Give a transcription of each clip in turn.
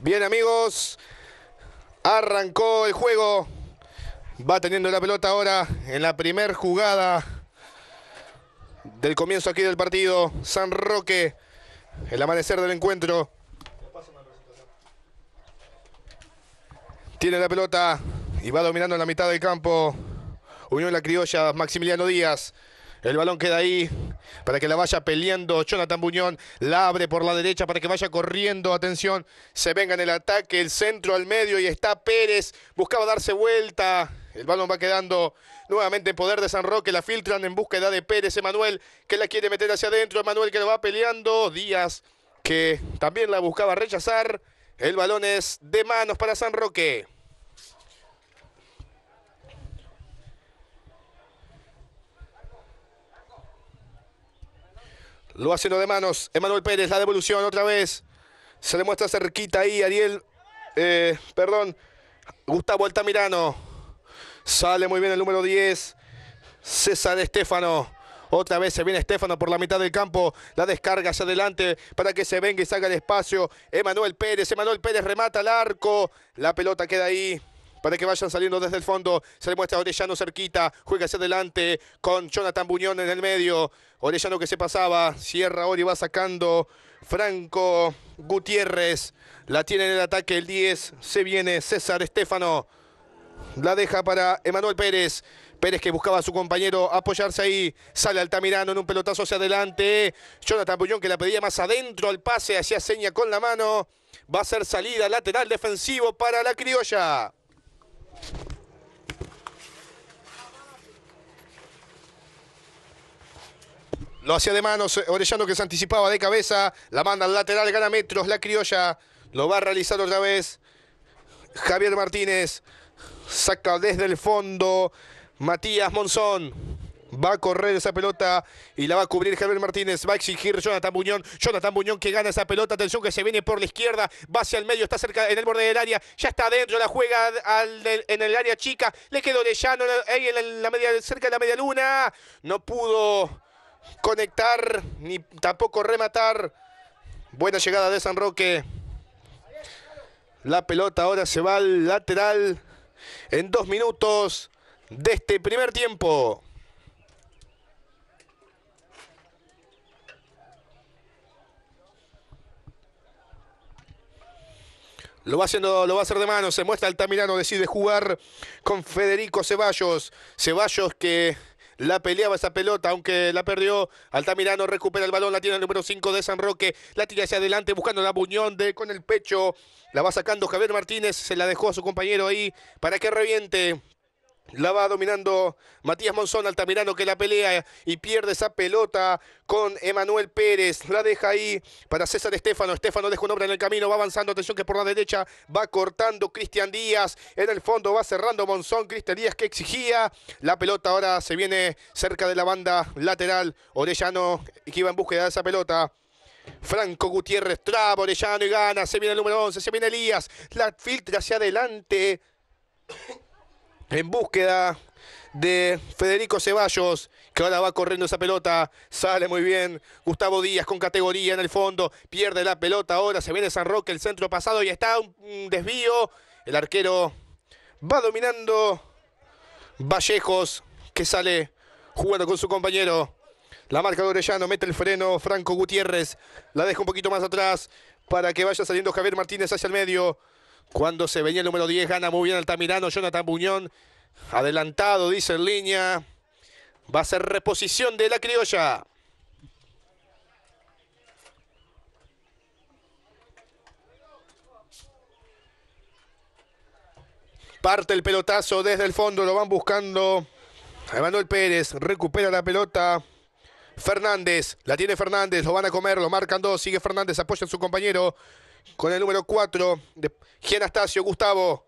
Bien amigos, arrancó el juego. Va teniendo la pelota ahora en la primer jugada del comienzo aquí del partido. San Roque, el amanecer del encuentro. Tiene la pelota y va dominando la mitad del campo. Unión La Criolla, Maximiliano Díaz. El balón queda ahí para que la vaya peleando Jonathan Buñón. La abre por la derecha para que vaya corriendo. Atención, se venga en el ataque, el centro al medio y está Pérez. Buscaba darse vuelta. El balón va quedando nuevamente en poder de San Roque. La filtran en búsqueda de Pérez. Emanuel que la quiere meter hacia adentro. Emanuel que lo va peleando. Díaz que también la buscaba rechazar. El balón es de manos para San Roque. Lo hace uno de manos. Emanuel Pérez, la devolución otra vez. Se le muestra cerquita ahí Ariel. Eh, perdón. Gustavo Altamirano. Sale muy bien el número 10. César Estefano. Otra vez se viene Estefano por la mitad del campo. La descarga hacia adelante para que se venga y salga el espacio. Emanuel Pérez. Emanuel Pérez remata al arco. La pelota queda ahí para que vayan saliendo desde el fondo. Se le muestra a Orellano cerquita, juega hacia adelante con Jonathan Buñón en el medio. Orellano que se pasaba, cierra ahora y va sacando Franco Gutiérrez. La tiene en el ataque el 10, se viene César Estefano. La deja para Emanuel Pérez. Pérez que buscaba a su compañero apoyarse ahí. Sale Altamirano en un pelotazo hacia adelante. Jonathan Buñón que la pedía más adentro al pase. Hacía seña con la mano. Va a ser salida lateral defensivo para la criolla. Lo hacía de manos eh, Orellano que se anticipaba de cabeza. La manda al lateral, gana metros. La criolla lo va a realizar otra vez. Javier Martínez saca desde el fondo. Matías Monzón. Va a correr esa pelota y la va a cubrir Javier Martínez. Va a exigir Jonathan Buñón. Jonathan Buñón que gana esa pelota. Atención que se viene por la izquierda. Va hacia el medio. Está cerca en el borde del área. Ya está adentro. La juega en el área chica. Le quedó Lellano ahí en la, media, cerca de la media luna. No pudo conectar ni tampoco rematar. Buena llegada de San Roque. La pelota ahora se va al lateral en dos minutos de este primer tiempo. Lo va haciendo, lo va a hacer de mano. Se muestra Altamirano, decide jugar con Federico Ceballos. Ceballos que la peleaba esa pelota, aunque la perdió. Altamirano recupera el balón, la tiene el número 5 de San Roque, la tira hacia adelante buscando la buñón de con el pecho. La va sacando Javier Martínez, se la dejó a su compañero ahí para que reviente. La va dominando Matías Monzón, Altamirano que la pelea y pierde esa pelota con Emanuel Pérez. La deja ahí para César Estefano. Estefano deja un hombre en el camino, va avanzando. Atención que por la derecha va cortando Cristian Díaz. En el fondo va cerrando Monzón. Cristian Díaz que exigía. La pelota ahora se viene cerca de la banda lateral. Orellano que iba en búsqueda de esa pelota. Franco Gutiérrez, traba Orellano y gana. Se viene el número 11, se viene Elías. La filtra hacia adelante en búsqueda de Federico Ceballos, que ahora va corriendo esa pelota, sale muy bien, Gustavo Díaz con categoría en el fondo, pierde la pelota ahora, se viene San Roque, el centro pasado y está un desvío, el arquero va dominando Vallejos, que sale jugando con su compañero, la marca de Orellano, mete el freno, Franco Gutiérrez, la deja un poquito más atrás, para que vaya saliendo Javier Martínez hacia el medio, cuando se venía el número 10, gana muy bien Altamirano, Jonathan Buñón. Adelantado, dice en línea. Va a ser reposición de la criolla. Parte el pelotazo desde el fondo, lo van buscando. Emanuel Pérez recupera la pelota. Fernández, la tiene Fernández, lo van a comer, lo marcan dos, sigue Fernández, apoya a su compañero con el número 4 de Gianastasio Gustavo.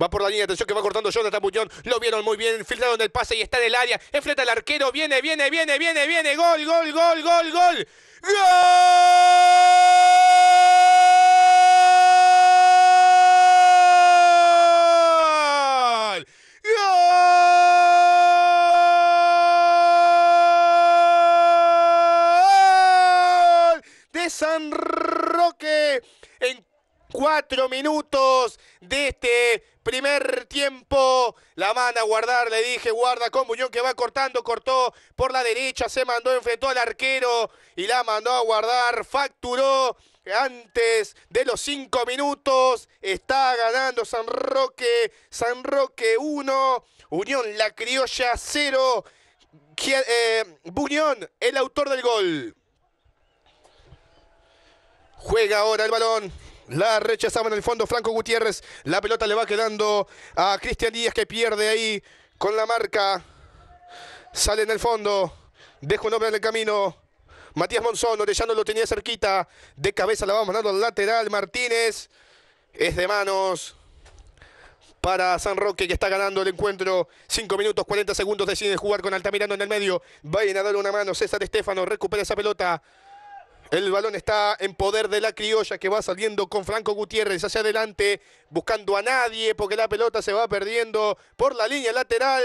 Va por la línea, atención que va cortando Jonathan Buñón. Lo vieron muy bien, filtraron el pase y está en el área. Enfrenta al arquero, viene, viene, viene, viene, viene. Gol, gol, gol, gol, gol. ¡Gol! ¡Gol! De San cuatro minutos de este primer tiempo. La manda a guardar, le dije, guarda con Buñón que va cortando, cortó por la derecha, se mandó, enfrentó al arquero y la mandó a guardar, facturó. Antes de los cinco minutos está ganando San Roque, San Roque uno, Unión La Criolla cero. Eh, Buñón, el autor del gol. Juega ahora el balón. La rechazaba en el fondo Franco Gutiérrez. La pelota le va quedando a Cristian Díaz que pierde ahí con la marca. Sale en el fondo. Deja un hombre en el camino. Matías Monzón, Orellano lo tenía cerquita. De cabeza la vamos mandando al lateral. Martínez es de manos para San Roque que está ganando el encuentro. 5 minutos 40 segundos decide jugar con Altamirano en el medio. Vayan a darle una mano. César Estefano recupera esa pelota. El balón está en poder de la criolla que va saliendo con Franco Gutiérrez hacia adelante, buscando a nadie porque la pelota se va perdiendo por la línea lateral.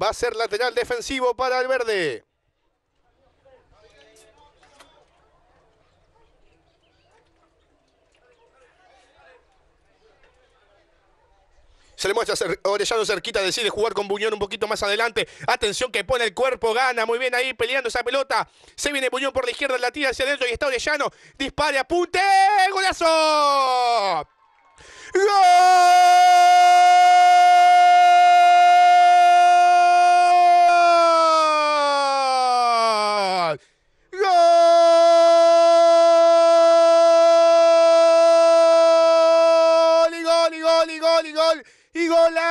Va a ser lateral defensivo para el verde. Se le muestra a Orellano cerquita, decide jugar con Buñón un poquito más adelante. Atención que pone el cuerpo, gana. Muy bien ahí peleando esa pelota. Se viene Buñón por la izquierda, la tira hacia adentro y está Orellano. Dispare, apunte. ¡Golazo! ¡Gol!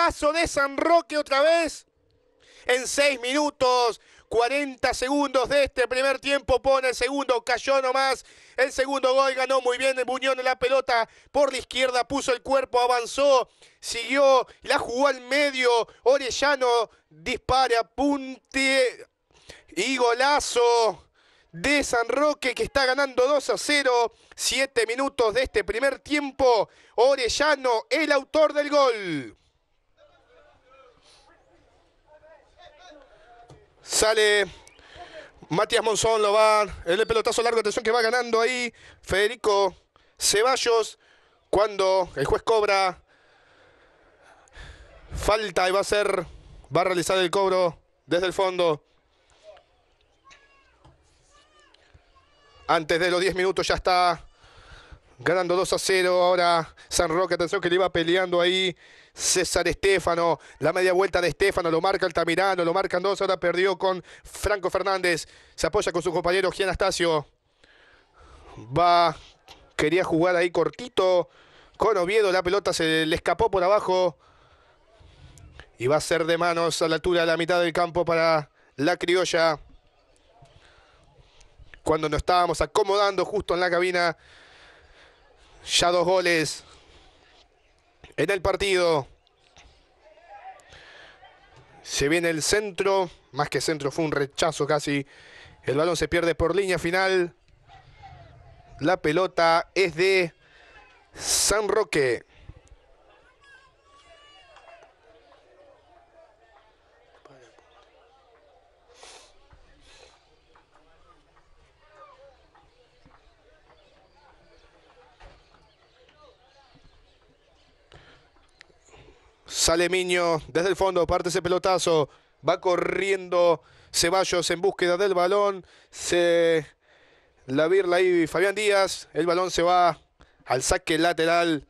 golazo de San Roque otra vez. En 6 minutos, 40 segundos de este primer tiempo pone el segundo, cayó nomás. El segundo gol ganó muy bien el Buñón en la pelota por la izquierda, puso el cuerpo, avanzó, siguió, la jugó al medio. Orellano dispara, punte y golazo de San Roque que está ganando 2 a 0. 7 minutos de este primer tiempo. Orellano, el autor del gol. Sale Matías Monzón, lo va. El pelotazo largo, atención que va ganando ahí. Federico Ceballos. Cuando el juez cobra. Falta y va a ser. Va a realizar el cobro desde el fondo. Antes de los 10 minutos ya está ganando 2 a 0. Ahora San Roque, atención que le iba peleando ahí César Estefano, la media vuelta de Estefano, lo marca Altamirano, lo marcan dos, ahora perdió con Franco Fernández, se apoya con su compañero Gianastasio. va, quería jugar ahí cortito con Oviedo, la pelota se le escapó por abajo y va a ser de manos a la altura de la mitad del campo para la criolla. Cuando nos estábamos acomodando justo en la cabina, ya dos goles en el partido. Se viene el centro, más que centro fue un rechazo casi. El balón se pierde por línea final. La pelota es de San Roque. Sale Miño desde el fondo, parte ese pelotazo. Va corriendo Ceballos en búsqueda del balón. Se la virla ahí Fabián Díaz. El balón se va al saque lateral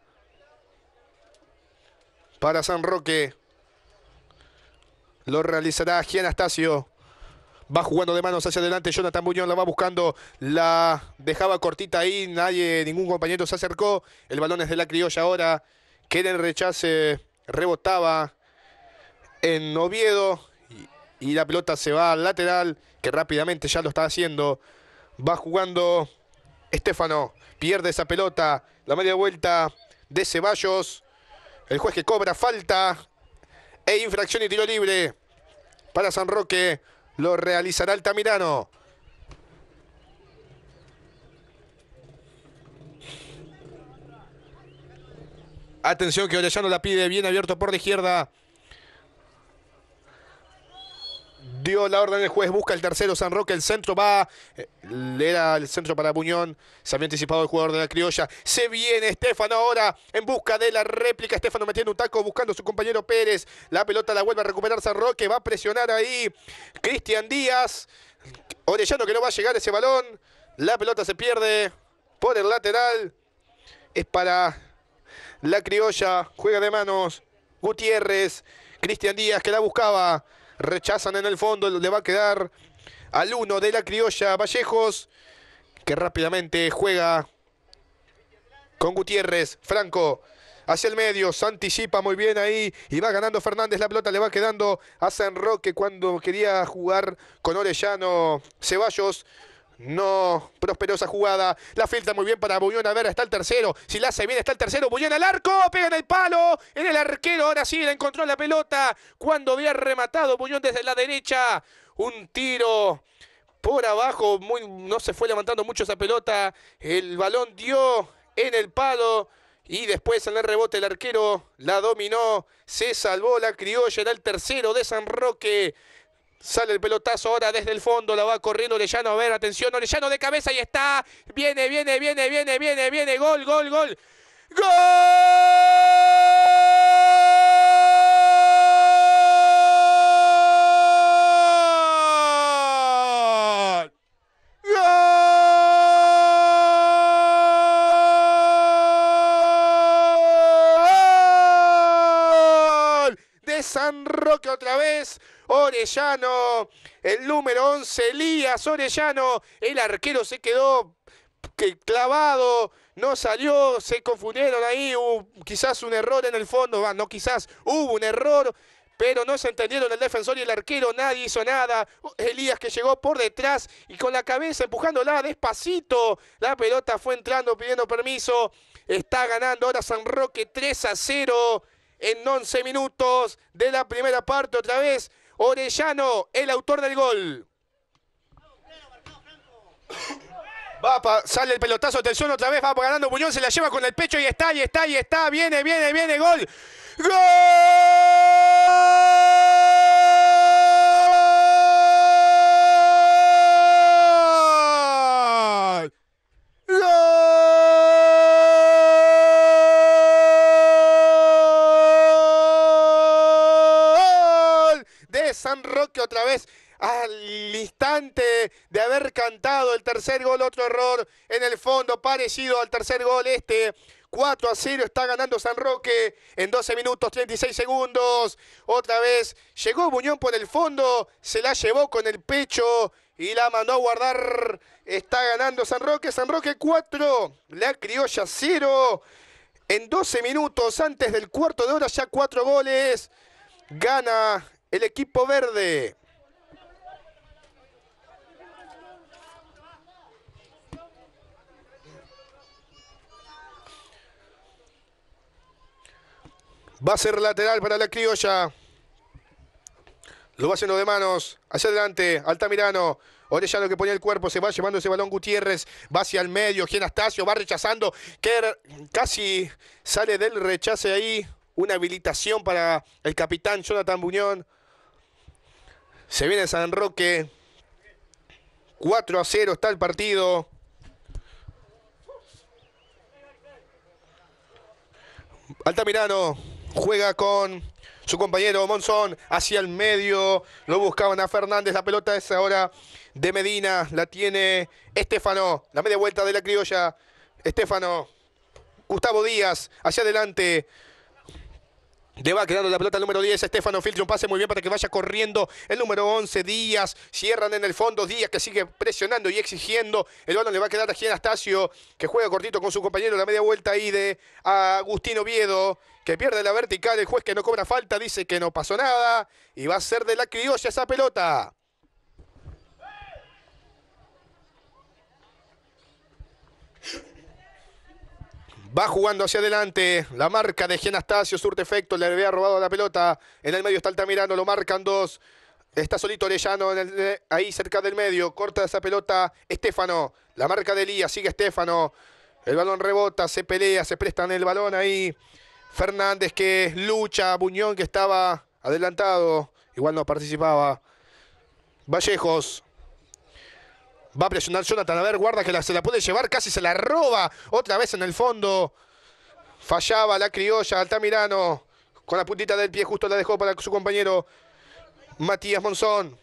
para San Roque. Lo realizará Gian Va jugando de manos hacia adelante. Jonathan Buñón la va buscando. La dejaba cortita ahí. Nadie, ningún compañero se acercó. El balón es de la criolla ahora. Queda el rechace rebotaba en Oviedo y, la pelota se va al lateral, que rápidamente ya lo está haciendo. Va jugando Estefano, pierde esa pelota, la media vuelta de Ceballos. El juez que cobra falta e infracción y tiro libre para San Roque. Lo realizará Altamirano. Atención que Orellano la pide bien abierto por la izquierda. Dio la orden el juez, busca el tercero San Roque, el centro va, era eh, el centro para Buñón, se había anticipado el jugador de la criolla, se viene Estefano ahora en busca de la réplica, Estefano metiendo un taco buscando a su compañero Pérez, la pelota la vuelve a recuperar San Roque, va a presionar ahí Cristian Díaz, Orellano que no va a llegar ese balón, la pelota se pierde por el lateral, es para la criolla, juega de manos. Gutiérrez, Cristian Díaz que la buscaba. Rechazan en el fondo, le va a quedar al uno de la criolla Vallejos, que rápidamente juega con Gutiérrez, Franco. Hacia el medio, se anticipa muy bien ahí y va ganando Fernández la pelota, le va quedando a San Roque cuando quería jugar con Orellano Ceballos. No, prosperosa jugada. La filtra muy bien para Buñón. A ver, está el tercero. Si la hace bien, está el tercero. Buñón al arco. Pega en el palo. En el arquero. Ahora sí, la encontró la pelota. Cuando había rematado Buñón desde la derecha. Un tiro por abajo. Muy, no se fue levantando mucho esa pelota. El balón dio en el palo. Y después en el rebote el arquero la dominó. Se salvó la criolla. Era el tercero de San Roque. Sale el pelotazo ahora desde el fondo, la va corriendo Orellano, a ver, atención, Orellano de cabeza y está. Viene, viene, viene, viene, viene, viene, gol, gol, gol. ¡Gol! San Roque otra vez. Orellano, el número 11, Elías Orellano. El arquero se quedó clavado, no salió, se confundieron ahí, hubo quizás un error en el fondo, no quizás hubo un error, pero no se entendieron el defensor y el arquero, nadie hizo nada, Elías que llegó por detrás y con la cabeza empujándola despacito, la pelota fue entrando pidiendo permiso, está ganando ahora San Roque 3 a 0 en 11 minutos de la primera parte. Otra vez, Orellano, el autor del gol. Va, sale el pelotazo suelo, otra vez, va ganando Puñón se la lleva con el pecho y está, y está, y está, viene, viene, viene, gol. ¡Gol! ¡Gol! Roque otra vez al instante de haber cantado el tercer gol, otro error en el fondo, parecido al tercer gol este. 4 a 0 está ganando San Roque en 12 minutos 36 segundos. Otra vez llegó Buñón por el fondo, se la llevó con el pecho y la mandó a guardar. Está ganando San Roque, San Roque 4, la criolla 0. En 12 minutos antes del cuarto de hora ya 4 goles. Gana el equipo verde. Va a ser lateral para la criolla. Lo va haciendo de manos. Hacia adelante, Altamirano. Orellano que pone el cuerpo, se va llevando ese balón Gutiérrez, va hacia el medio, Genastasio va rechazando, casi sale del rechace ahí, una habilitación para el capitán Jonathan Buñón. Se viene San Roque. 4 a 0 está el partido. Altamirano juega con su compañero Monzón hacia el medio. Lo buscaban a Fernández. La pelota es ahora de Medina. La tiene Estefano. La media vuelta de la criolla. Estefano. Gustavo Díaz hacia adelante. Le va quedando la pelota al número 10, Estefano filtro pase muy bien para que vaya corriendo el número 11, Díaz, cierran en el fondo, Díaz que sigue presionando y exigiendo, el balón le va a quedar a Gianastasio, que juega cortito con su compañero, la media vuelta ahí de Agustín Oviedo, que pierde la vertical, el juez que no cobra falta, dice que no pasó nada, y va a ser de la criolla esa pelota. Va jugando hacia adelante. La marca de surte efecto, Le había robado la pelota. En el medio está Altamirano. Lo marcan dos. Está solito Orellano ahí cerca del medio. Corta esa pelota Estefano. La marca de Lía, Sigue Estefano. El balón rebota. Se pelea. Se prestan el balón ahí. Fernández que lucha. Buñón que estaba adelantado. Igual no participaba. Vallejos. Va a presionar Jonathan. A ver, guarda que la, se la puede llevar. Casi se la roba. Otra vez en el fondo. Fallaba la criolla. Altamirano. Con la puntita del pie justo la dejó para su compañero Matías Monzón.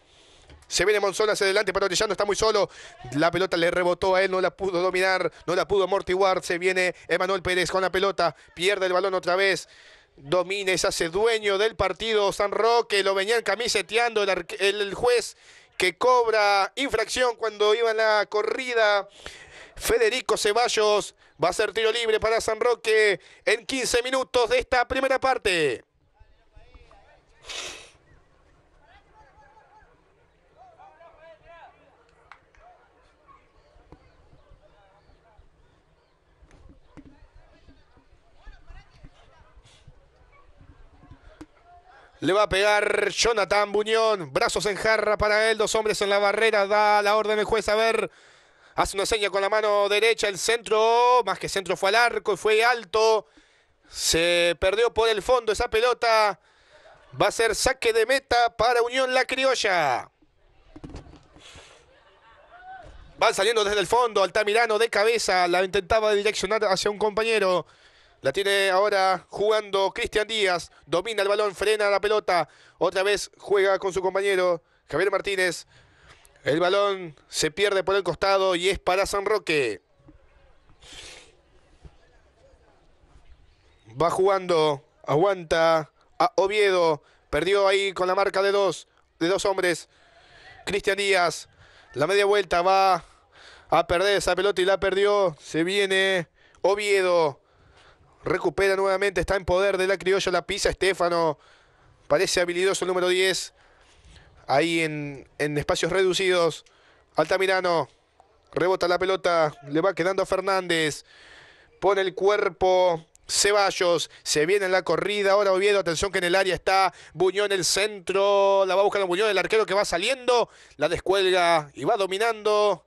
Se viene Monzón hacia adelante para Orellano, está muy solo. La pelota le rebotó a él, no la pudo dominar, no la pudo amortiguar. Se viene Emanuel Pérez con la pelota, pierde el balón otra vez. se hace dueño del partido. San Roque lo venían camiseteando el, el juez que cobra infracción cuando iba en la corrida. Federico Ceballos va a ser tiro libre para San Roque en 15 minutos de esta primera parte. Le va a pegar Jonathan Buñón. Brazos en jarra para él. Dos hombres en la barrera. Da la orden el juez a ver. Hace una seña con la mano derecha. El centro, más que centro, fue al arco y fue alto. Se perdió por el fondo esa pelota. Va a ser saque de meta para Unión La Criolla. Van saliendo desde el fondo. Altamirano de cabeza. La intentaba direccionar hacia un compañero. La tiene ahora jugando Cristian Díaz. Domina el balón, frena la pelota. Otra vez juega con su compañero Javier Martínez. El balón se pierde por el costado y es para San Roque. Va jugando, aguanta a Oviedo. Perdió ahí con la marca de dos, de dos hombres. Cristian Díaz, la media vuelta va a perder esa pelota y la perdió. Se viene Oviedo. Recupera nuevamente, está en poder de la criolla, la pisa Estefano. Parece habilidoso el número 10. Ahí en, espacios reducidos. Altamirano. Rebota la pelota. Le va quedando a Fernández. Pone el cuerpo. Ceballos, se viene en la corrida, ahora Oviedo, atención que en el área está Buñón el centro, la va buscando Buñón, el arquero que va saliendo, la descuelga y va dominando.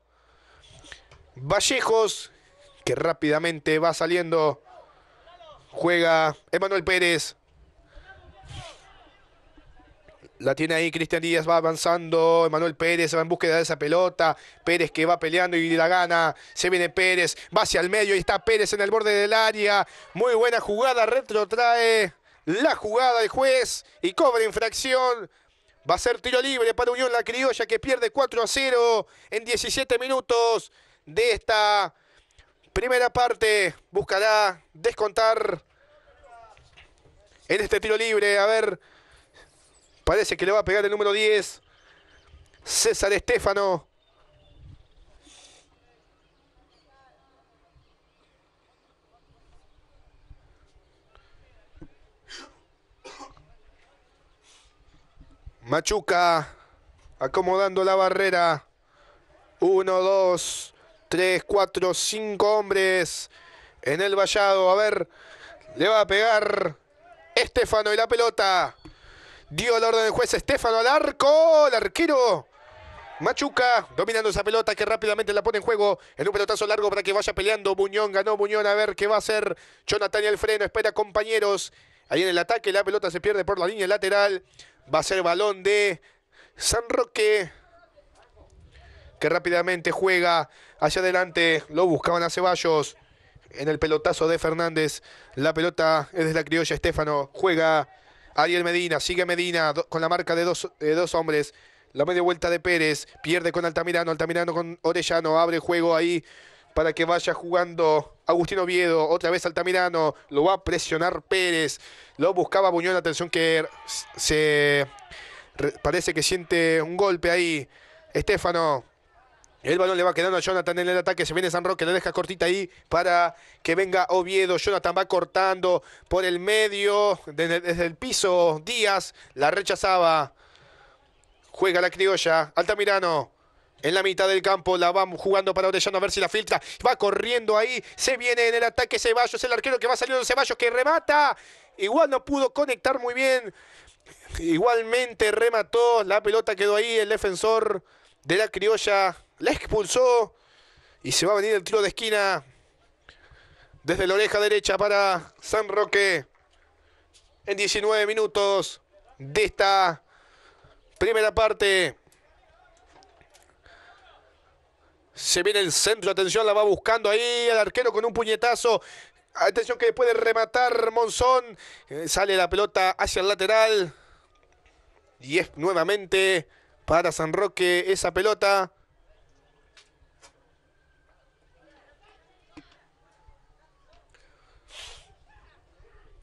Vallejos, que rápidamente va saliendo Juega Emanuel Pérez. La tiene ahí Cristian Díaz, va avanzando. Emanuel Pérez va en búsqueda de esa pelota. Pérez que va peleando y la gana. Se viene Pérez, va hacia el medio y está Pérez en el borde del área. Muy buena jugada, retrotrae la jugada el juez y cobra infracción. Va a ser tiro libre para Unión La Criolla que pierde 4 a 0 en 17 minutos de esta Primera parte buscará descontar en este tiro libre. A ver, parece que le va a pegar el número 10. César Estefano. Machuca acomodando la barrera. Uno, dos. 3, 4, 5 hombres en el vallado. A ver, le va a pegar Estefano y la pelota. Dio la orden del juez Estefano al arco. El arquero Machuca dominando esa pelota que rápidamente la pone en juego en un pelotazo largo para que vaya peleando. Buñón ganó Buñón. A ver qué va a hacer Jonathan y el freno. Espera compañeros. Ahí en el ataque la pelota se pierde por la línea lateral. Va a ser balón de San Roque que rápidamente juega hacia adelante, lo buscaban a Ceballos. En el pelotazo de Fernández, la pelota es de la criolla Estefano, juega Ariel Medina, sigue Medina con la marca de dos, hombres. La media vuelta de Pérez, pierde con Altamirano, Altamirano con Orellano, abre juego ahí para que vaya jugando Agustín Oviedo, otra vez Altamirano, lo va a presionar Pérez, lo buscaba Buñón, atención que se parece que siente un golpe ahí. Estefano el balón le va quedando a Jonathan en el ataque. Se viene San Roque, le deja cortita ahí para que venga Oviedo. Jonathan va cortando por el medio, desde, el piso. Díaz la rechazaba. Juega la criolla. Altamirano. En la mitad del campo la va jugando para Orellano a ver si la filtra. Va corriendo ahí. Se viene en el ataque Ceballos. El arquero que va saliendo Ceballos que remata. Igual no pudo conectar muy bien. Igualmente remató. La pelota quedó ahí. El defensor de la criolla. La expulsó. Y se va a venir el tiro de esquina. Desde la oreja derecha para San Roque. En 19 minutos de esta primera parte. Se viene el centro, atención, la va buscando ahí el arquero con un puñetazo. Atención que puede rematar Monzón. Eh, sale la pelota hacia el lateral. Y es nuevamente para San Roque esa pelota.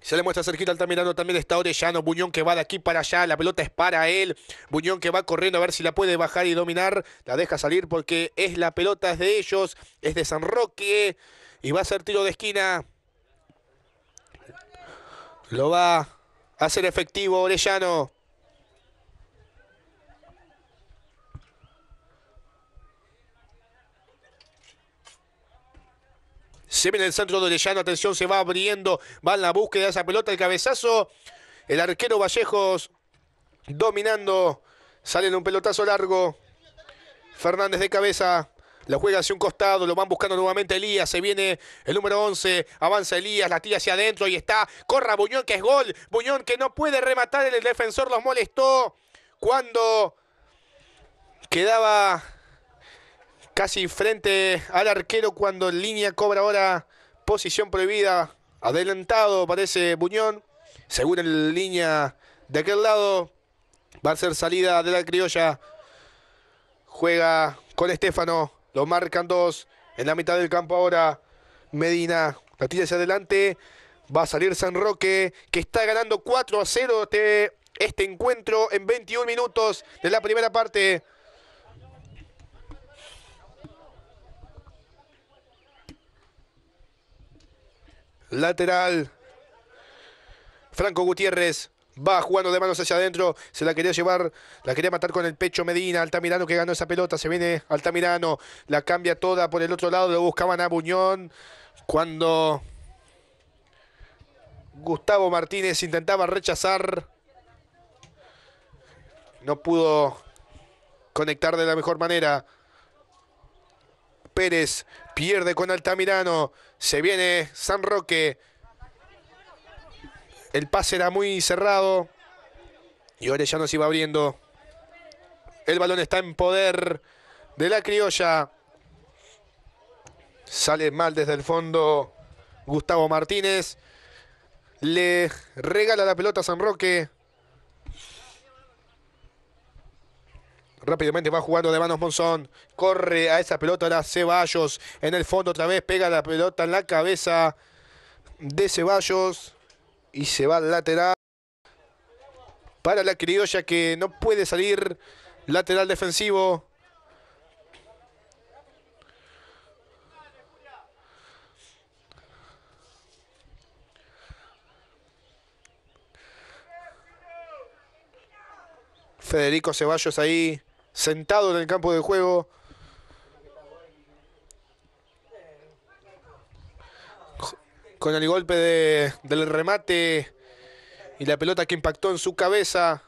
Se le muestra cerquita Altamirano, también está Orellano, Buñón que va de aquí para allá, la pelota es para él, Buñón que va corriendo a ver si la puede bajar y dominar, la deja salir porque es la pelota, es de ellos, es de San Roque y va a ser tiro de esquina. Lo va a hacer efectivo Orellano. Se viene el centro de Orellana. Atención, se va abriendo. Va en la búsqueda de esa pelota. El cabezazo. El arquero Vallejos dominando. Sale en un pelotazo largo. Fernández de cabeza. La juega hacia un costado, lo van buscando nuevamente Elías, se viene el número 11, avanza Elías, la tira hacia adentro y está, corra Buñón que es gol, Buñón que no puede rematar, el defensor los molestó cuando quedaba casi frente al arquero cuando en línea cobra ahora posición prohibida. Adelantado parece Buñón. Según en línea de aquel lado. Va a ser salida de la criolla. Juega con Estefano. Lo marcan dos. En la mitad del campo ahora Medina. La tira hacia adelante. Va a salir San Roque. Que está ganando 4 a 0 de este encuentro en 21 minutos de la primera parte. Lateral. Franco Gutiérrez. Va jugando de manos hacia adentro. Se la quería llevar. La quería matar con el pecho Medina. Altamirano que ganó esa pelota. Se viene Altamirano. La cambia toda por el otro lado. Lo buscaban a Buñón. Cuando Gustavo Martínez intentaba rechazar. No pudo conectar de la mejor manera. Pérez pierde con Altamirano. Se viene San Roque. El pase era muy cerrado. Y ahora ya nos iba abriendo. El balón está en poder de la criolla. Sale mal desde el fondo Gustavo Martínez. Le regala la pelota a San Roque. Rápidamente va jugando de manos Monzón. Corre a esa pelota la Ceballos. En el fondo otra vez pega la pelota en la cabeza de Ceballos. Y se va al lateral. Para la criolla que no puede salir. Lateral defensivo. Federico Ceballos ahí sentado en el campo de juego. Con el golpe del remate y la pelota que impactó en su cabeza.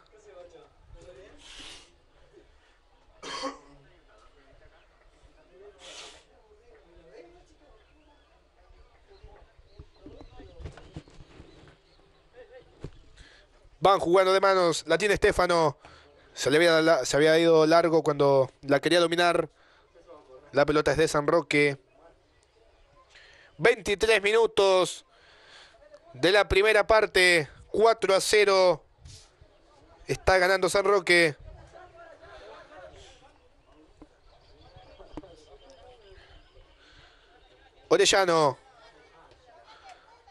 Van jugando de manos, la tiene Estefano. Se le había, se había ido largo cuando la quería dominar. La pelota es de San Roque. 23 minutos de la primera parte. 4 a 0. Está ganando San Roque. Orellano.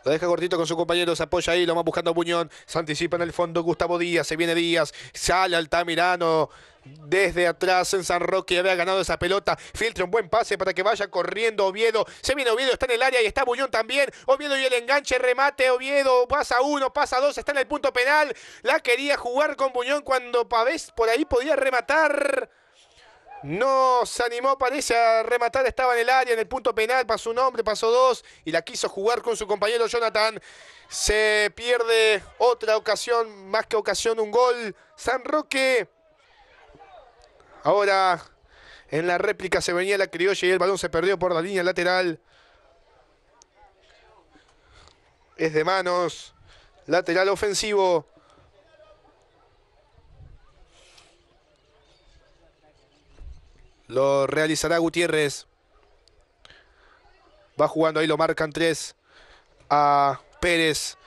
Lo deja cortito con su compañero, se apoya ahí, lo va buscando Buñón. Se anticipa en el fondo Gustavo Díaz, se viene Díaz, sale Altamirano. Desde atrás en San Roque había ganado esa pelota. Filtra un buen pase para que vaya corriendo Oviedo. Se viene Oviedo, está en el área y está Buñón también. Oviedo y el enganche, remate Oviedo. Pasa uno, pasa dos, está en el punto penal. La quería jugar con Buñón cuando Pavés por ahí podía rematar. No se animó, parece, a rematar. Estaba en el área, en el punto penal. Pasó un hombre, pasó dos. Y la quiso jugar con su compañero Jonathan. Se pierde otra ocasión, más que ocasión, un gol. San Roque. Ahora en la réplica se venía la criolla y el balón se perdió por la línea lateral. Es de manos. Lateral ofensivo. Lo realizará Gutiérrez. Va jugando ahí, lo marcan tres a Pérez.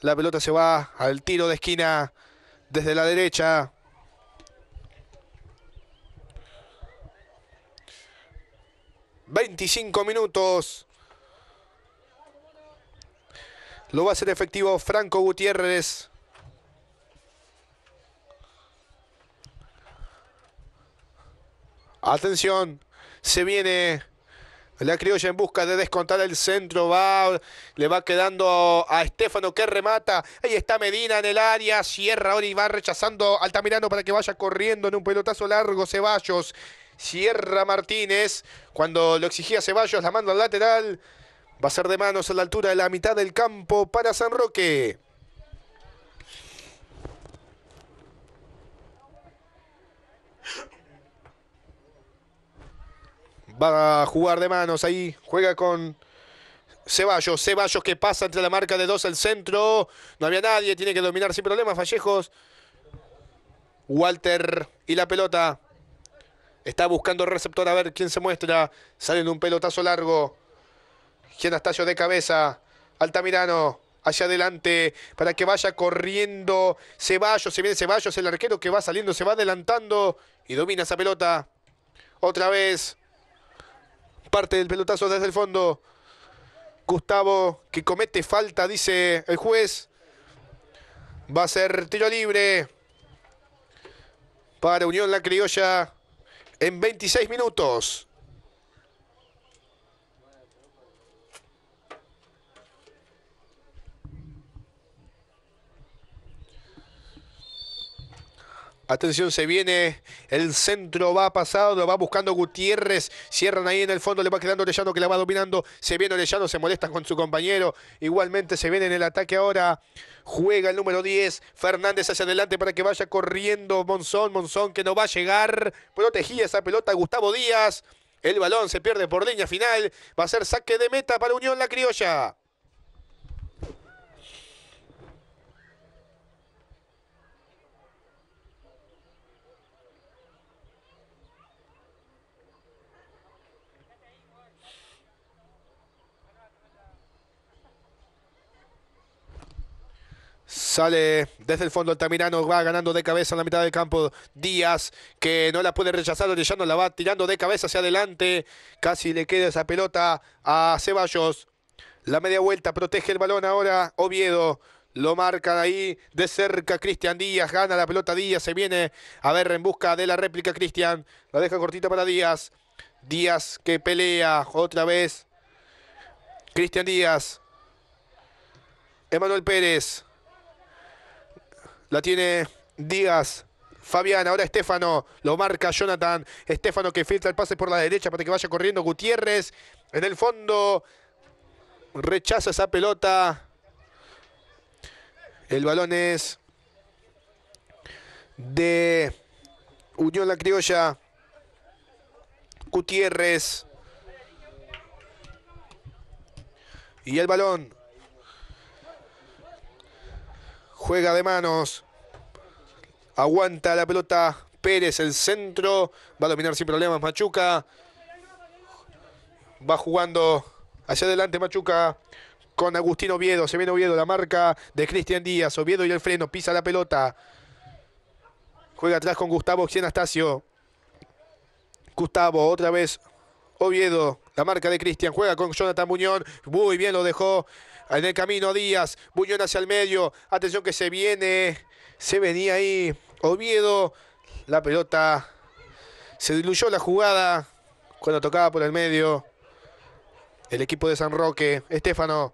La pelota se va al tiro de esquina desde la derecha. ...25 minutos... ...lo va a hacer efectivo Franco Gutiérrez... Atención, se viene la criolla en busca de descontar el centro. Va, le va quedando a Estefano que remata. Ahí está Medina en el área. Cierra ahora y va rechazando Altamirano para que vaya corriendo en un pelotazo largo. Ceballos. Cierra Martínez. Cuando lo exigía Ceballos, la manda al lateral. Va a ser de manos a la altura de la mitad del campo para San Roque. Va a jugar de manos ahí. Juega con Ceballos. Ceballos que pasa entre la marca de dos el centro. No había nadie. Tiene que dominar sin problemas. Fallejos. Walter y la pelota. Está buscando el receptor a ver quién se muestra. Salen un pelotazo largo. Gianastasio de cabeza. Altamirano hacia adelante para que vaya corriendo Ceballos. Se viene Ceballos, el arquero que va saliendo, se va adelantando y domina esa pelota. Otra vez parte del pelotazo desde el fondo. Gustavo que comete falta, dice el juez. Va a ser tiro libre para Unión La Criolla en 26 minutos. Atención, se viene. El centro va pasado, va buscando Gutiérrez. Cierran ahí en el fondo, le va quedando Orellano que la va dominando. Se viene Orellano, se molesta con su compañero. Igualmente se viene en el ataque ahora. Juega el número 10. Fernández hacia adelante para que vaya corriendo Monzón. Monzón que no va a llegar. Protegía esa pelota Gustavo Díaz. El balón se pierde por línea final. Va a ser saque de meta para Unión La Criolla. Sale desde el fondo Altamirano, va ganando de cabeza en la mitad del campo Díaz, que no la puede rechazar, Orellano la va tirando de cabeza hacia adelante, casi le queda esa pelota a Ceballos. La media vuelta protege el balón ahora Oviedo. Lo marca ahí de cerca Cristian Díaz, gana la pelota Díaz, se viene a ver en busca de la réplica Cristian, la deja cortita para Díaz, Díaz que pelea otra vez, Cristian Díaz, Emanuel Pérez, la tiene Díaz. Fabián, ahora Estefano, lo marca Jonathan. Estefano que filtra el pase por la derecha para que vaya corriendo Gutiérrez. En el fondo rechaza esa pelota. El balón es de Unión La Criolla. Gutiérrez. Y el balón Juega de manos. Aguanta la pelota. Pérez, el centro. Va a dominar sin problemas Machuca. Va jugando hacia adelante Machuca con Agustín Oviedo. Se viene Oviedo, la marca de Cristian Díaz. Oviedo y el freno, pisa la pelota. Juega atrás con Gustavo Gianastasio. Gustavo, otra vez. Oviedo, la marca de Cristian. Juega con Jonathan Muñón. Muy bien lo dejó Ah, en el camino Díaz, Buñón hacia el medio. Atención que se viene. Se venía ahí Oviedo. La pelota. Se diluyó la jugada cuando tocaba por el medio. El equipo de San Roque. Estefano.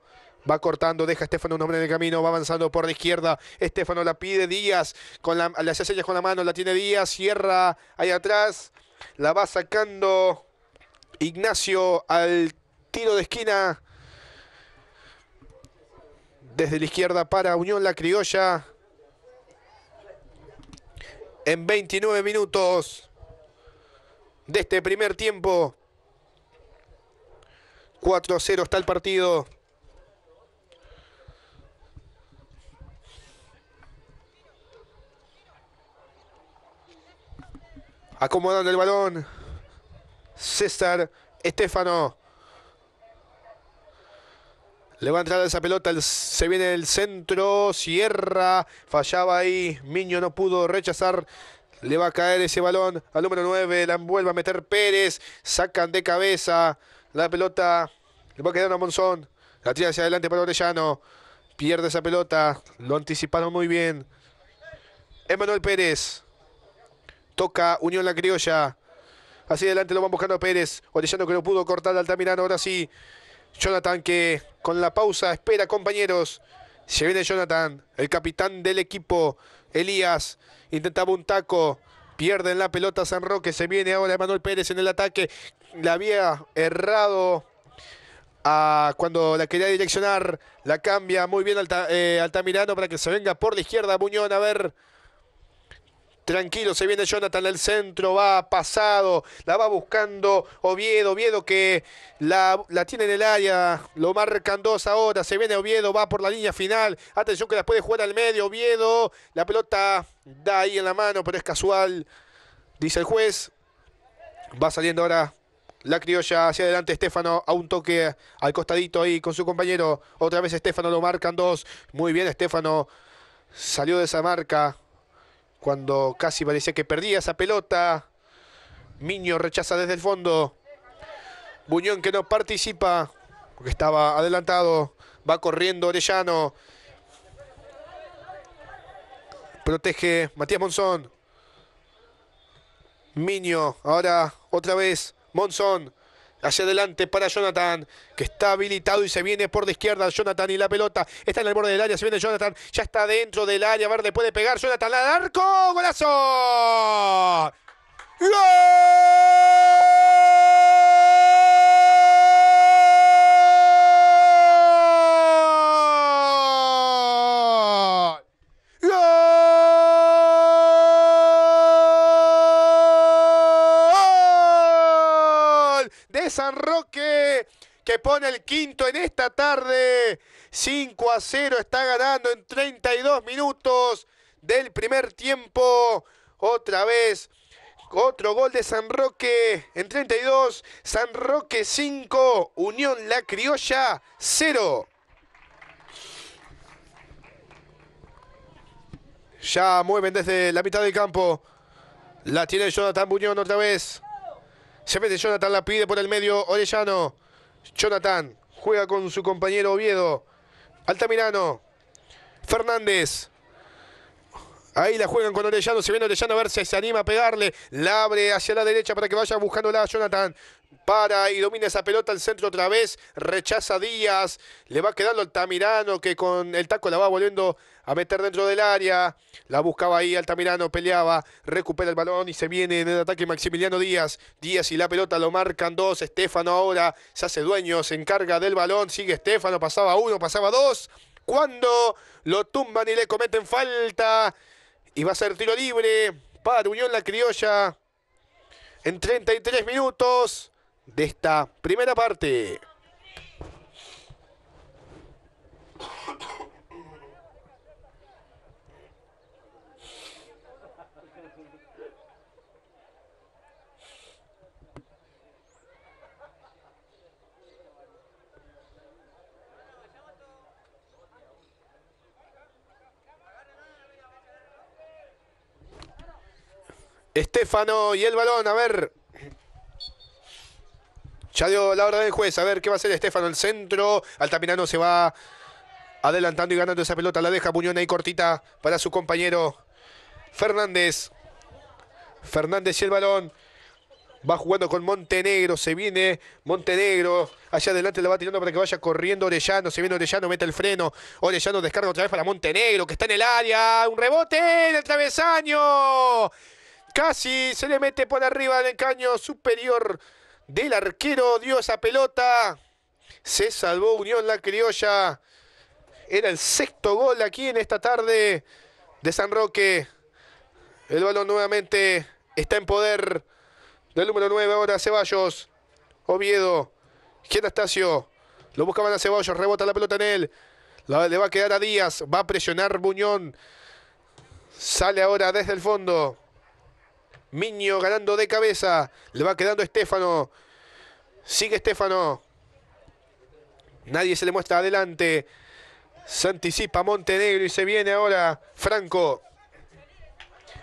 Va cortando, deja a Estefano un hombre en el camino, va avanzando por la izquierda. Estefano la pide Díaz, con la, le hace señas con la mano, la tiene Díaz, cierra ahí atrás, la va sacando Ignacio al tiro de esquina desde la izquierda para Unión La Criolla. En 29 minutos de este primer tiempo. 4-0 está el partido. Acomodando el balón. César Estefano. Le va a entrar esa pelota, se viene el centro, cierra, fallaba ahí, Miño no pudo rechazar. Le va a caer ese balón al número 9, la envuelve a meter Pérez, sacan de cabeza la pelota, le va a quedar a Monzón, la tira hacia adelante para Orellano, pierde esa pelota, lo anticiparon muy bien. Emanuel Pérez, toca Unión La Criolla, hacia adelante lo van buscando Pérez, Orellano que no pudo cortar al Altamirano, ahora sí, Jonathan que con la pausa espera compañeros. Se viene Jonathan, el capitán del equipo. Elías intentaba un taco. Pierden la pelota San Roque. Se viene ahora Manuel Pérez en el ataque. La había errado a cuando la quería direccionar. La cambia muy bien Alta, eh, Altamirano para que se venga por la izquierda. Buñón, a ver. Tranquilo, se viene Jonathan el centro, va pasado, la va buscando Oviedo, Oviedo que la, la, tiene en el área, lo marcan dos ahora, se viene Oviedo, va por la línea final, atención que la puede jugar al medio, Oviedo, la pelota da ahí en la mano, pero es casual, dice el juez, va saliendo ahora la criolla hacia adelante, Estefano a un toque al costadito ahí con su compañero, otra vez Estefano lo marcan dos, muy bien Estefano, salió de esa marca, cuando casi parecía que perdía esa pelota. Miño rechaza desde el fondo. Buñón que no participa. Porque estaba adelantado. Va corriendo Orellano. Protege Matías Monzón. Miño. Ahora otra vez. Monzón hacia adelante para Jonathan, que está habilitado y se viene por la izquierda Jonathan y la pelota está en el borde del área, se viene Jonathan, ya está dentro del área, verde puede pegar Jonathan al arco, golazo. ¡Gol! San Roque que pone el quinto en esta tarde. 5 a 0 está ganando en 32 minutos del primer tiempo. Otra vez, otro gol de San Roque en 32. San Roque 5, Unión La Criolla 0. Ya mueven desde la mitad del campo. La tiene Jonathan Buñón otra vez. Se mete Jonathan, la pide por el medio Orellano. Jonathan juega con su compañero Oviedo. Altamirano. Fernández. Ahí la juegan con Orellano. Se viene Orellano a ver si se anima a pegarle. La abre hacia la derecha para que vaya buscándola Jonathan. Para y domina esa pelota al centro otra vez. Rechaza Díaz. Le va quedando Altamirano que con el taco la va volviendo a meter dentro del área. La buscaba ahí Altamirano, peleaba, recupera el balón y se viene en el ataque Maximiliano Díaz. Díaz y la pelota lo marcan dos. Estefano ahora se hace dueño, se encarga del balón. Sigue Estefano, pasaba uno, pasaba dos. Cuando lo tumban y le cometen falta. Y va a ser tiro libre para Unión La Criolla. En 33 minutos de esta primera parte. Estefano y el balón, a ver. Ya dio la hora del juez, a ver qué va a hacer Estefano. El centro, Altamirano se va adelantando y ganando esa pelota. La deja Muñón ahí cortita para su compañero Fernández. Fernández y el balón. Va jugando con Montenegro, se viene Montenegro. Allá adelante la va tirando para que vaya corriendo Orellano. Se viene Orellano, mete el freno. Orellano descarga otra vez para Montenegro, que está en el área. Un rebote en el travesaño. Casi se le mete por arriba del caño superior del arquero. Dio esa pelota. Se salvó Unión La Criolla. Era el sexto gol aquí en esta tarde de San Roque. El balón nuevamente está en poder del número 9 ahora Ceballos. Oviedo. Izquierda Lo buscaban a Ceballos. Rebota la pelota en él. le va a quedar a Díaz. Va a presionar Buñón. Sale ahora desde el fondo. Miño ganando de cabeza. Le va quedando Estefano. Sigue Estefano. Nadie se le muestra adelante. Se anticipa Montenegro y se viene ahora Franco.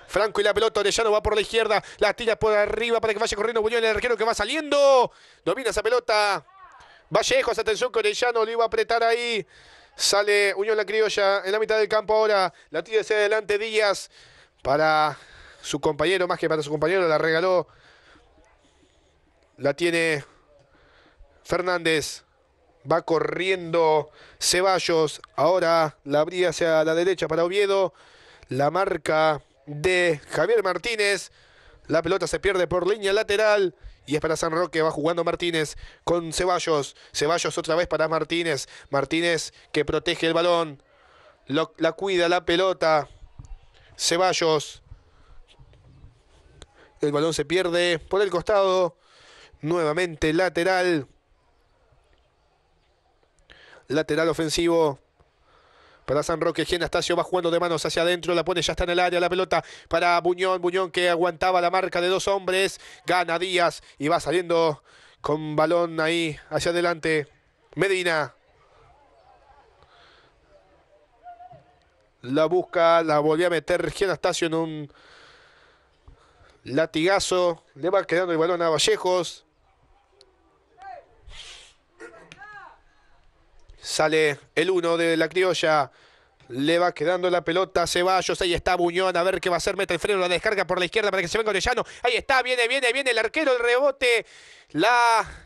Franco y la pelota, Orellano va por la izquierda, la tira por arriba para que vaya corriendo Buñuel, el arquero que va saliendo, domina esa pelota, Vallejos, atención que Orellano le iba a apretar ahí, sale Unión La Criolla en la mitad del campo ahora, la tira hacia adelante Díaz para su compañero, más que para su compañero, la regaló. La tiene Fernández. Va corriendo Ceballos. Ahora la abría hacia la derecha para Oviedo. La marca de Javier Martínez. La pelota se pierde por línea lateral. Y es para San Roque, va jugando Martínez con Ceballos. Ceballos otra vez para Martínez. Martínez que protege el balón. la cuida la pelota. Ceballos el balón se pierde por el costado. Nuevamente lateral. Lateral ofensivo. Para San Roque, Genastasio va jugando de manos hacia adentro, la pone, ya está en el área la pelota para Buñón, Buñón que aguantaba la marca de dos hombres, gana Díaz y va saliendo con balón ahí hacia adelante. Medina. La busca, la volvió a meter Genastasio en un Latigazo. Le va quedando el balón a Vallejos. Sale el uno de la criolla. Le va quedando la pelota a Ceballos. Ahí está Buñón. A ver qué va a hacer. Mete el freno. La descarga por la izquierda para que se venga Orellano. Ahí está. Viene, viene, viene el arquero. El rebote. La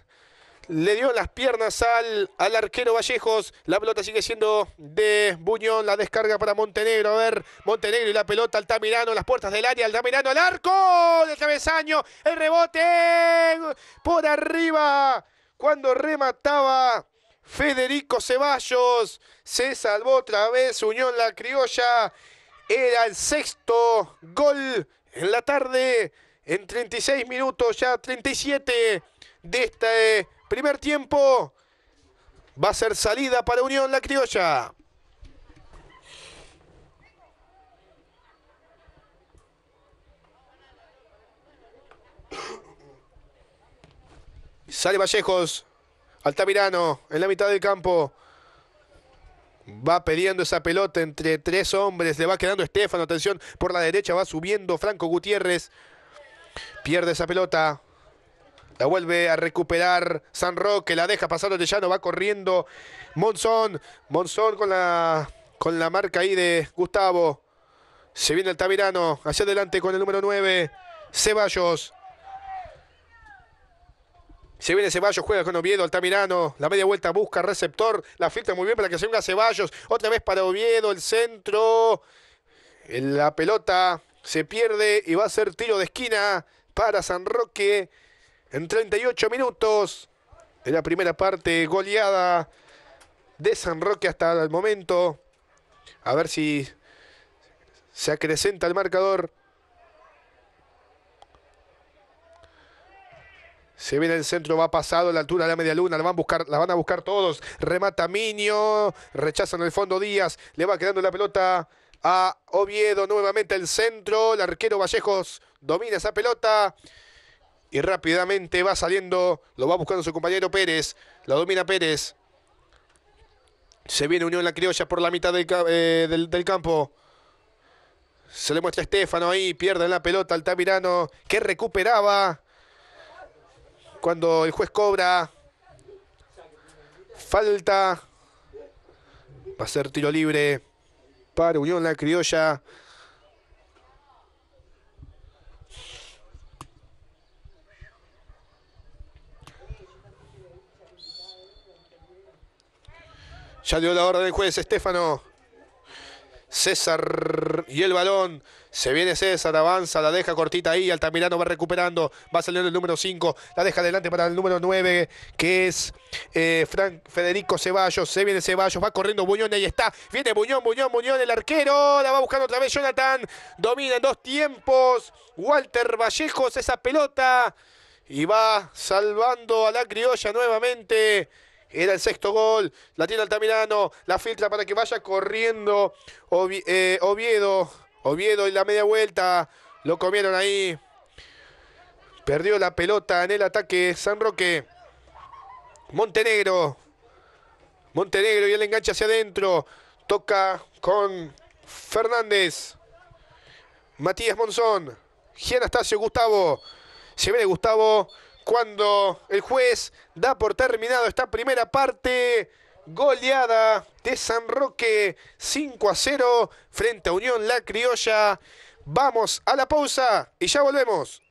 le dio las piernas al, arquero Vallejos. La pelota sigue siendo de Buñón. La descarga para Montenegro. A ver, Montenegro y la pelota. Altamirano, las puertas del área. Altamirano al arco del travesaño. El rebote por arriba. Cuando remataba Federico Ceballos. Se salvó otra vez Unión La Criolla. Era el sexto gol en la tarde. En 36 minutos, ya 37 de este Primer tiempo. Va a ser salida para Unión La Criolla. Sale Vallejos. Altamirano en la mitad del campo. Va pidiendo esa pelota entre tres hombres. Le va quedando Estefano. Atención por la derecha. Va subiendo Franco Gutiérrez. Pierde esa pelota. La vuelve a recuperar San Roque, la deja pasar Orellano, va corriendo Monzón. Monzón con la, con la marca ahí de Gustavo. Se viene Altamirano, hacia adelante con el número 9, Ceballos. Se viene Ceballos, juega con Oviedo, Altamirano, la media vuelta busca receptor, la filtra muy bien para que se venga Ceballos, otra vez para Oviedo, el centro, la pelota se pierde y va a ser tiro de esquina para San Roque en 38 minutos en la primera parte, goleada de San Roque hasta el momento. A ver si se acrecenta el marcador. Se viene el centro, va pasado a la altura de la media luna, la van, buscar, la van a buscar todos. Remata Miño, rechazan el fondo Díaz, le va quedando la pelota a Oviedo, nuevamente el centro, el arquero Vallejos domina esa pelota. Y rápidamente va saliendo, lo va buscando su compañero Pérez. La domina Pérez. Se viene Unión La Criolla por la mitad del, eh, campo. Se le muestra a Estefano ahí, pierde la pelota Altamirano, que recuperaba cuando el juez cobra. Falta. Va a ser tiro libre para Unión La Criolla. Ya dio la orden del juez Estefano. César y el balón. Se viene César, avanza, la deja cortita ahí. Altamirano va recuperando, va saliendo el número 5, la deja adelante para el número 9, que es eh, Federico Ceballos. Se viene Ceballos, va corriendo Buñón, ahí está. Viene Buñón, Buñón, Buñón, el arquero. La va buscando otra vez Jonathan. Domina en dos tiempos. Walter Vallejos, esa pelota. Y va salvando a la criolla nuevamente. Era el sexto gol. La tiene Altamirano. La filtra para que vaya corriendo eh, Oviedo. Oviedo en la media vuelta. Lo comieron ahí. Perdió la pelota en el ataque San Roque. Montenegro. Montenegro y el enganche hacia adentro. Toca con Fernández. Matías Monzón. Gianastasio Gustavo. Se viene Gustavo cuando el juez da por terminado esta primera parte. Goleada de San Roque 5 a 0 frente a Unión La Criolla. Vamos a la pausa y ya volvemos.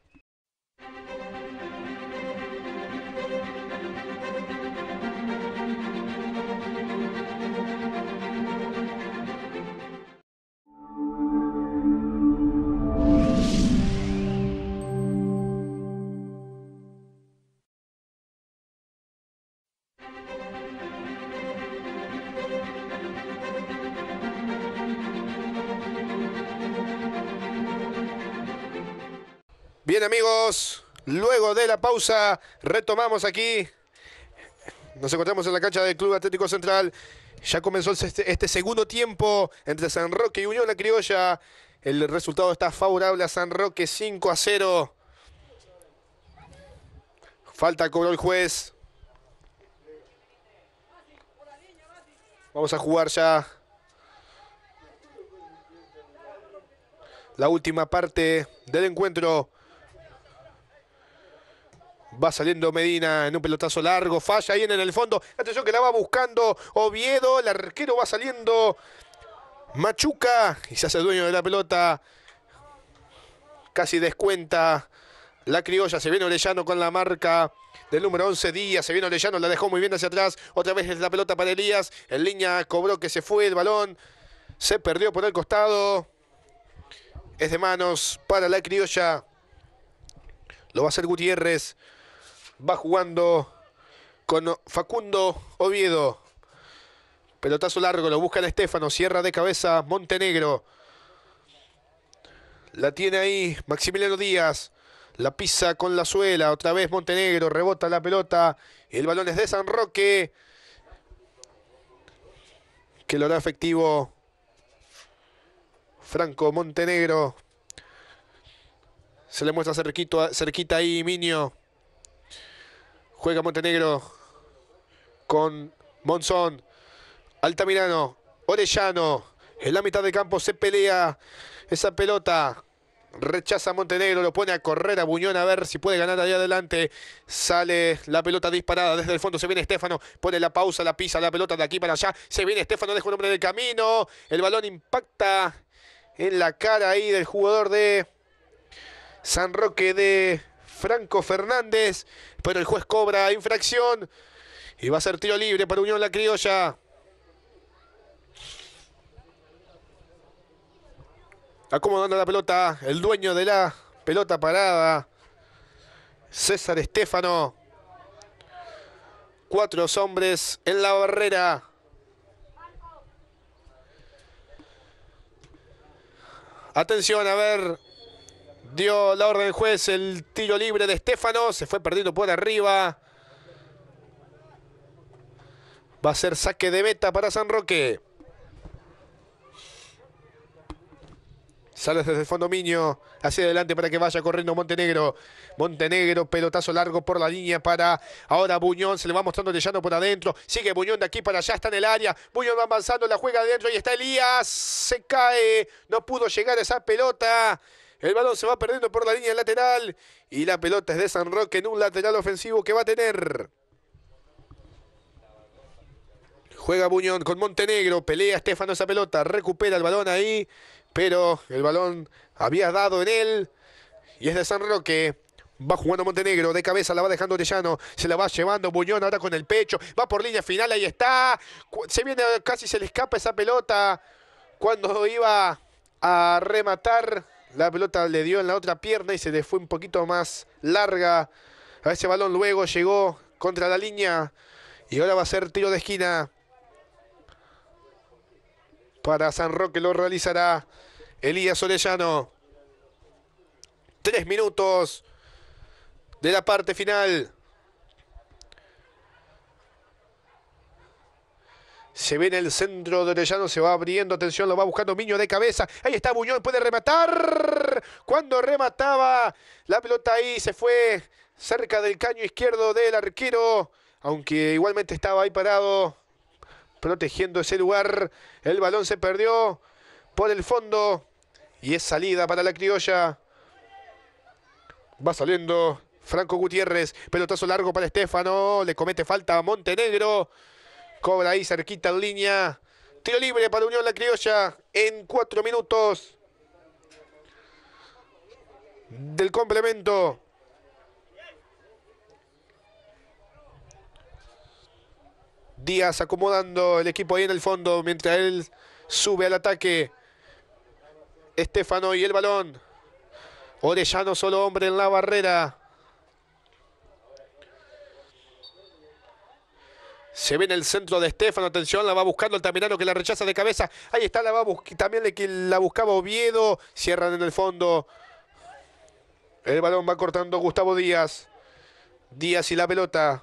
Bien amigos, luego de la pausa retomamos aquí. Nos encontramos en la cancha del Club Atlético Central. Ya comenzó este, segundo tiempo entre San Roque y Unión La Criolla. El resultado está favorable a San Roque 5 a 0. Falta cobró el juez. Vamos a jugar ya. La última parte del encuentro. Va saliendo Medina en un pelotazo largo, falla ahí en el fondo. Atención que la va buscando Oviedo, el arquero va saliendo Machuca y se hace dueño de la pelota. Casi descuenta la criolla, se viene Orellano con la marca del número 11 Díaz, se viene Orellano, la dejó muy bien hacia atrás, otra vez es la pelota para Elías, en línea cobró que se fue el balón, se perdió por el costado, es de manos para la criolla, lo va a hacer Gutiérrez va jugando con Facundo Oviedo. Pelotazo largo, lo busca el Estefano, cierra de cabeza Montenegro. La tiene ahí Maximiliano Díaz. La pisa con la suela, otra vez Montenegro, rebota la pelota. El balón es de San Roque. Que lo da efectivo Franco Montenegro. Se le muestra cerquita ahí Minio. Juega Montenegro con Monzón. Altamirano. Orellano. En la mitad de campo se pelea esa pelota. Rechaza Montenegro, lo pone a correr a Buñón a ver si puede ganar ahí adelante. Sale la pelota disparada desde el fondo. Se viene Estefano, pone la pausa, la pisa la pelota de aquí para allá. Se viene Estefano, deja un hombre del camino. El balón impacta en la cara ahí del jugador de San Roque de Franco Fernández, pero el juez cobra infracción y va a ser tiro libre para Unión La Criolla. Acomodando la pelota, el dueño de la pelota parada, César Estefano. Cuatro hombres en la barrera. Atención, a ver Dio la orden del juez el tiro libre de Estefano. Se fue perdiendo por arriba. Va a ser saque de meta para San Roque. Sale desde el fondo Miño, hacia adelante para que vaya corriendo Montenegro. Montenegro, pelotazo largo por la línea para ahora Buñón. Se le va mostrando llano por adentro. Sigue Buñón de aquí para allá, está en el área. Buñón va avanzando, la juega adentro y está Elías. Se cae, no pudo llegar esa pelota. El balón se va perdiendo por la línea lateral. Y la pelota es de San Roque en un lateral ofensivo que va a tener. Juega Buñón con Montenegro. Pelea Estefano esa pelota. Recupera el balón ahí. Pero el balón había dado en él. Y es de San Roque. Va jugando Montenegro, de cabeza la va dejando llano, se la va llevando Buñón ahora con el pecho, va por línea final, ahí está, se viene, casi se le escapa esa pelota cuando iba a rematar la pelota le dio en la otra pierna y se le fue un poquito más larga a ese balón. Luego llegó contra la línea y ahora va a ser tiro de esquina para San Roque. Lo realizará Elías Orellano. Tres minutos de la parte final. Se ve en el centro de Orellano, se va abriendo, atención, lo va buscando Miño de cabeza. Ahí está Buñón, puede rematar. Cuando remataba, la pelota ahí se fue cerca del caño izquierdo del arquero, aunque igualmente estaba ahí parado, protegiendo ese lugar. El balón se perdió por el fondo y es salida para la criolla. Va saliendo Franco Gutiérrez, pelotazo largo para Estefano, le comete falta a Montenegro. Cobra ahí cerquita en línea. Tiro libre para Unión La Criolla en cuatro minutos. Del complemento. Díaz acomodando el equipo ahí en el fondo mientras él sube al ataque. Estefano y el balón. Orellano solo hombre en la barrera. Se ve en el centro de Estefano, atención, la va buscando el tamirano que la rechaza de cabeza. Ahí está, la va también le, la buscaba Oviedo. Cierran en el fondo. El balón va cortando Gustavo Díaz. Díaz y la pelota.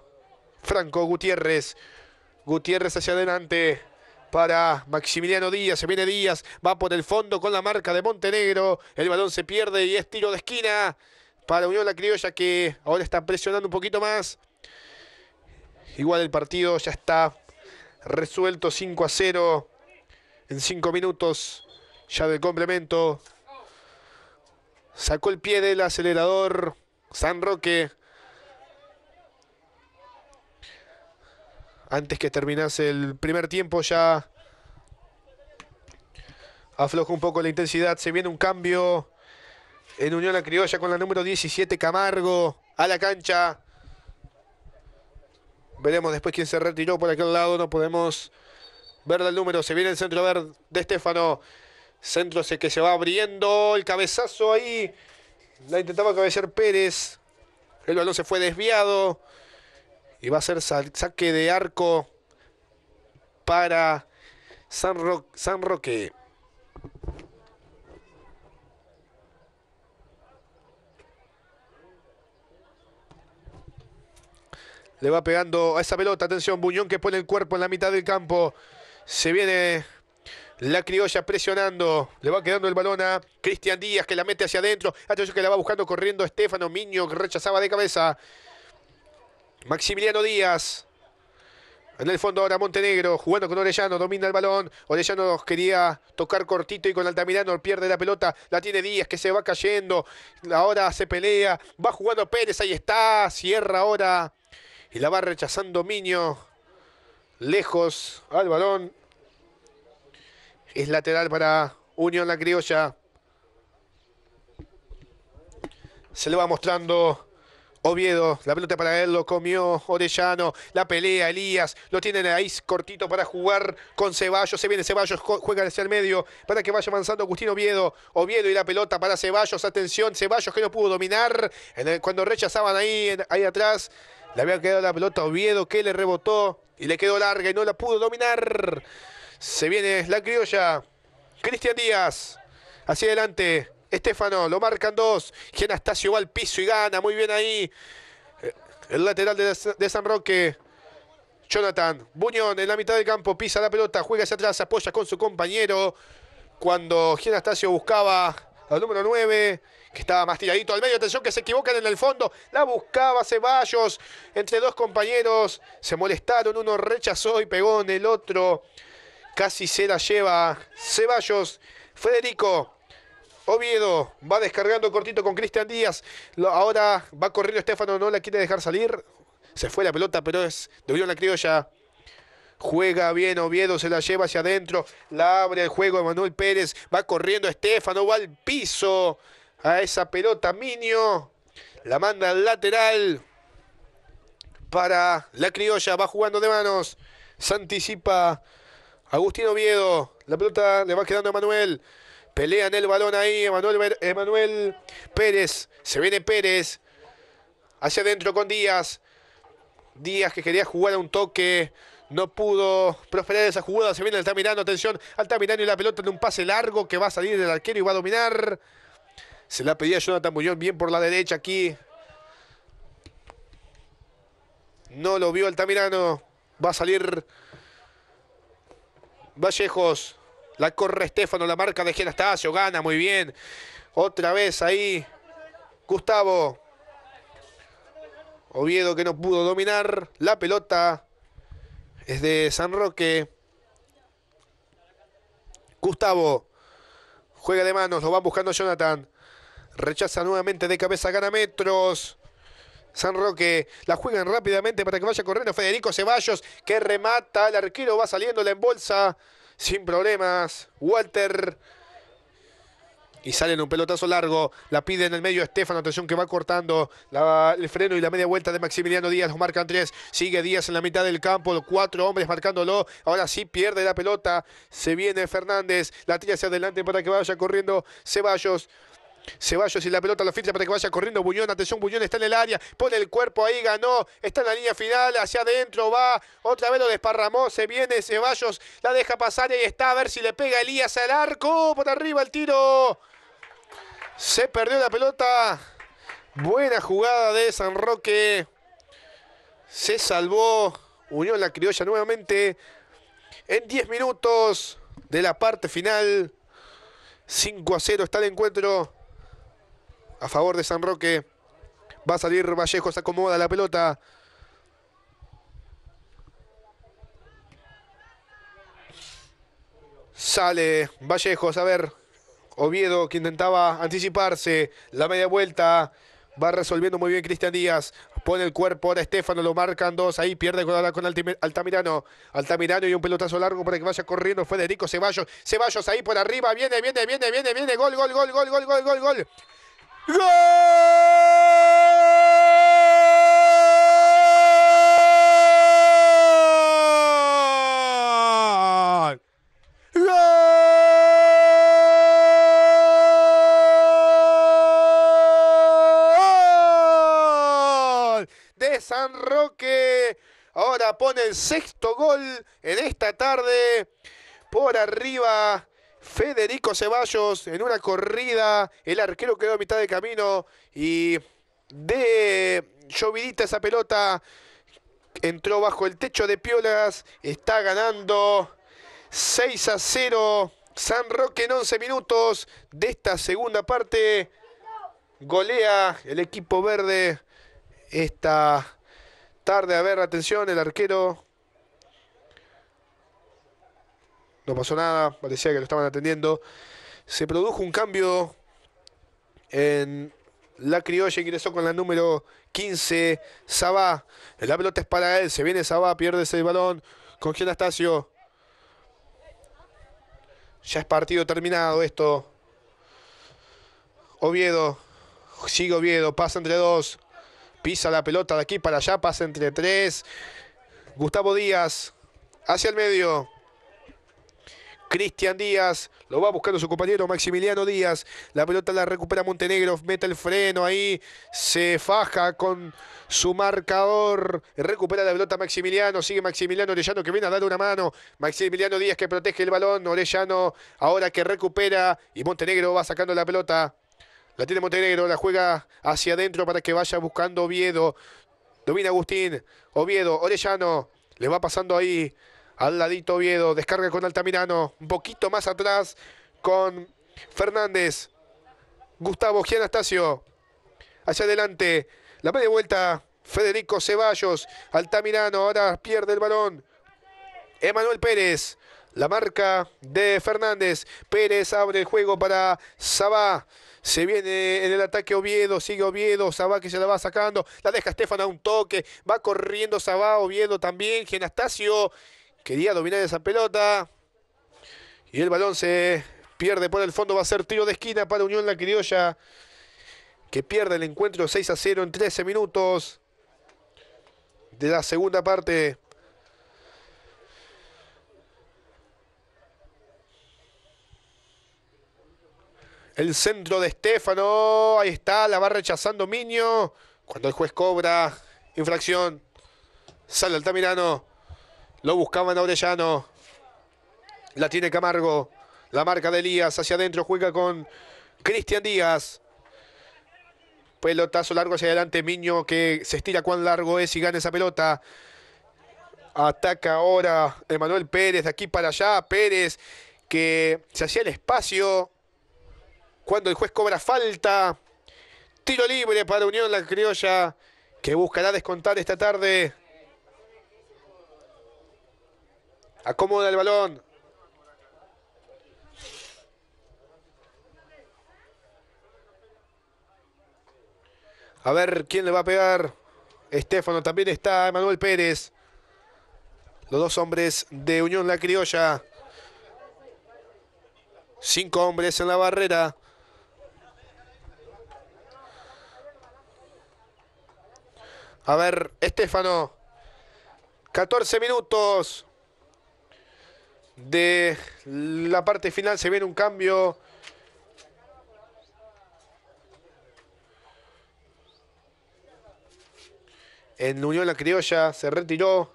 Franco Gutiérrez. Gutiérrez hacia adelante para Maximiliano Díaz. Se viene Díaz, va por el fondo con la marca de Montenegro. El balón se pierde y es tiro de esquina para Unión La Criolla que ahora está presionando un poquito más. Igual el partido ya está resuelto 5 a 0 en 5 minutos ya del complemento. Sacó el pie del acelerador San Roque. Antes que terminase el primer tiempo ya afloja un poco la intensidad. Se viene un cambio en Unión La Criolla con la número 17 Camargo a la cancha. Veremos después quién se retiró por aquel lado. No podemos ver el número. Se viene el centro a ver de Estefano. Centro se que se va abriendo. El cabezazo ahí. La intentaba cabecear Pérez. El balón se fue desviado. Y va a ser saque de arco para San Roque. Le va pegando a esa pelota. Atención, Buñón que pone el cuerpo en la mitad del campo. Se viene la criolla presionando. Le va quedando el balón a Cristian Díaz que la mete hacia adentro. Atención que la va buscando corriendo Estefano Miño que rechazaba de cabeza. Maximiliano Díaz. En el fondo ahora Montenegro jugando con Orellano, domina el balón. Orellano quería tocar cortito y con Altamirano pierde la pelota. La tiene Díaz que se va cayendo. Ahora se pelea. Va jugando Pérez, ahí está. Cierra ahora y la va rechazando Miño. Lejos al balón. Es lateral para Unión La Criolla. Se le va mostrando Oviedo. La pelota para él lo comió Orellano. La pelea Elías. Lo tienen ahí cortito para jugar con Ceballos. Se viene Ceballos. Juega hacia el medio para que vaya avanzando Agustín Oviedo. Oviedo y la pelota para Ceballos. Atención, Ceballos que no pudo dominar. cuando rechazaban ahí, ahí atrás. Le había quedado la pelota Oviedo que le rebotó y le quedó larga y no la pudo dominar. Se viene la criolla. Cristian Díaz. Hacia adelante. Estefano. Lo marcan dos. Genastasio va al piso y gana. Muy bien ahí. El lateral de San Roque. Jonathan Buñón en la mitad del campo. Pisa la pelota. Juega hacia atrás. Apoya con su compañero. Cuando Genastasio buscaba al número 9 que estaba más tiradito al medio. Atención que se equivocan en el fondo. La buscaba Ceballos entre dos compañeros. Se molestaron. Uno rechazó y pegó en el otro. Casi se la lleva Ceballos. Federico. Oviedo va descargando cortito con Cristian Díaz. Ahora va corriendo Estefano. No la quiere dejar salir. Se fue la pelota, pero es de Unión La Criolla. Juega bien Oviedo, se la lleva hacia adentro. La abre el juego Manuel Pérez. Va corriendo Estefano, va al piso a esa pelota Minio. La manda al lateral para la criolla. Va jugando de manos. Se anticipa Agustín Oviedo. La pelota le va quedando a Manuel. Pelean el balón ahí. Emanuel, Emanuel Pérez. Se viene Pérez. Hacia adentro con Díaz. Díaz que quería jugar a un toque. No pudo prosperar esa jugada. Se viene Altamirano. Atención. Altamirano y la pelota en un pase largo que va a salir del arquero y va a dominar. Se la pedía Jonathan Muñoz bien por la derecha aquí. No lo vio Altamirano. Va a salir Vallejos. La corre Estefano, la marca de Genastasio. Gana muy bien. Otra vez ahí Gustavo. Oviedo que no pudo dominar. La pelota es de San Roque. Gustavo juega de manos, lo va buscando Jonathan. Rechaza nuevamente de cabeza, gana metros. San Roque la juegan rápidamente para que vaya corriendo Federico Ceballos que remata, el arquero va saliendo la embolsa sin problemas. Walter y sale en un pelotazo largo. La pide en el medio Estefano. Atención que va cortando el freno y la media vuelta de Maximiliano Díaz. Lo marcan tres. Sigue Díaz en la mitad del campo. cuatro hombres marcándolo. Ahora sí pierde la pelota. Se viene Fernández. La tira hacia adelante para que vaya corriendo Ceballos. Ceballos y la pelota lo filtra para que vaya corriendo Buñón. Atención, Buñón está en el área. Pone el cuerpo ahí, ganó. Está en la línea final, hacia adentro va. Otra vez lo desparramó. Se viene Ceballos, la deja pasar y ahí está. A ver si le pega Elías al arco. Por arriba el tiro. Se perdió la pelota. Buena jugada de San Roque. Se salvó. Unión la criolla nuevamente. En 10 minutos de la parte final. 5 a 0 está el encuentro a favor de San Roque. Va a salir Vallejos, acomoda la pelota. Sale Vallejos, a ver. Oviedo que intentaba anticiparse. La media vuelta. Va resolviendo muy bien Cristian Díaz. Pone el cuerpo ahora Estefano, lo marcan dos. Ahí pierde con, con Altamirano. Altamirano y un pelotazo largo para que vaya corriendo. Federico Ceballos. Ceballos ahí por arriba. Viene, viene, viene, viene, viene. Gol, gol, gol, gol, gol, gol, gol, gol. ¡Gol! De San Roque. Ahora pone el sexto gol en esta tarde. Por arriba Federico Ceballos en una corrida. El arquero quedó a mitad de camino y de llovidita esa pelota. Entró bajo el techo de Piolas. Está ganando 6 a 0. San Roque en 11 minutos de esta segunda parte. Golea el equipo verde esta tarde. A ver, atención, el arquero no pasó nada, parecía que lo estaban atendiendo. Se produjo un cambio en la criolla, ingresó con la número 15, Sabá. La pelota es para él, se viene Sabá, pierde ese balón. Con Anastasio Ya es partido terminado esto. Oviedo, sigue Oviedo, pasa entre dos. Pisa la pelota de aquí para allá, pasa entre tres. Gustavo Díaz, hacia el medio. Cristian Díaz, lo va buscando su compañero Maximiliano Díaz, la pelota la recupera Montenegro, mete el freno ahí, se faja con su marcador, recupera la pelota Maximiliano, sigue Maximiliano Orellano que viene a dar una mano, Maximiliano Díaz que protege el balón, Orellano ahora que recupera y Montenegro va sacando la pelota. La tiene Montenegro, la juega hacia adentro para que vaya buscando Oviedo. Domina Agustín, Oviedo, Orellano, le va pasando ahí al ladito Oviedo, descarga con Altamirano. Un poquito más atrás con Fernández. Gustavo Gianastasio. Hacia adelante. La media vuelta. Federico Ceballos. Altamirano ahora pierde el balón. Emanuel Pérez. La marca de Fernández. Pérez abre el juego para Sabá. Se viene en el ataque Oviedo, sigue Oviedo, Sabá que se la va sacando, la deja Estefan a un toque, va corriendo Sabá, Oviedo también, Genastasio Quería dominar esa pelota. Y el balón se pierde por el fondo. Va a ser tiro de esquina para Unión La Criolla. Que pierde el encuentro 6 a 0 en 13 minutos. De la segunda parte. El centro de Estefano. Ahí está. La va rechazando Miño. Cuando el juez cobra. Infracción. Sale Altamirano. Lo buscaban a Orellano. La tiene Camargo. La marca de Elías hacia adentro. Juega con Cristian Díaz. Pelotazo largo hacia adelante. Miño que se estira cuán largo es y gana esa pelota. Ataca ahora Emanuel Pérez de aquí para allá. Pérez que se hacía el espacio. Cuando el juez cobra falta. Tiro libre para Unión La Criolla que buscará descontar esta tarde Acomoda el balón. A ver quién le va a pegar. Estefano también está. Manuel Pérez. Los dos hombres de Unión La Criolla. Cinco hombres en la barrera. A ver, Estefano. 14 minutos de la parte final se viene un cambio. En Unión La Criolla se retiró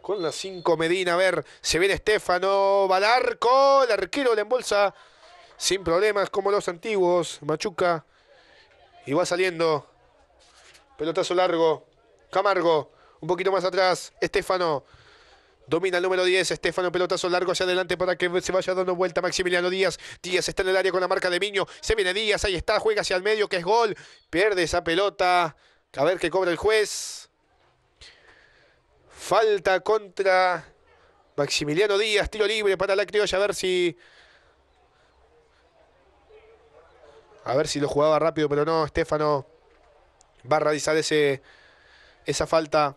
con la 5 Medina. A ver, se viene Estefano, va al arco, el arquero la embolsa sin problemas como los antiguos. Machuca y va saliendo. Pelotazo largo. Camargo, un poquito más atrás. Estefano. Domina el número 10, Estefano, pelotazo largo hacia adelante para que se vaya dando vuelta Maximiliano Díaz. Díaz está en el área con la marca de Miño. Se viene Díaz, ahí está, juega hacia el medio, que es gol. Pierde esa pelota. A ver qué cobra el juez. Falta contra Maximiliano Díaz, tiro libre para la criolla, a ver si... A ver si lo jugaba rápido, pero no, Estefano va a realizar esa falta.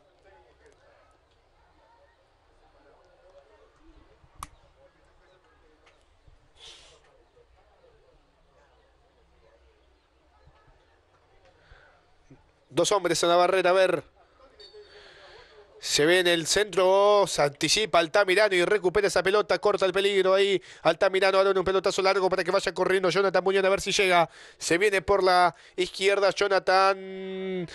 Dos hombres en la barrera, a ver. Se ve en el centro, se anticipa Altamirano y recupera esa pelota, corta el peligro ahí. Altamirano ahora un pelotazo largo para que vaya corriendo Jonathan Muñoz a ver si llega. Se viene por la izquierda Jonathan.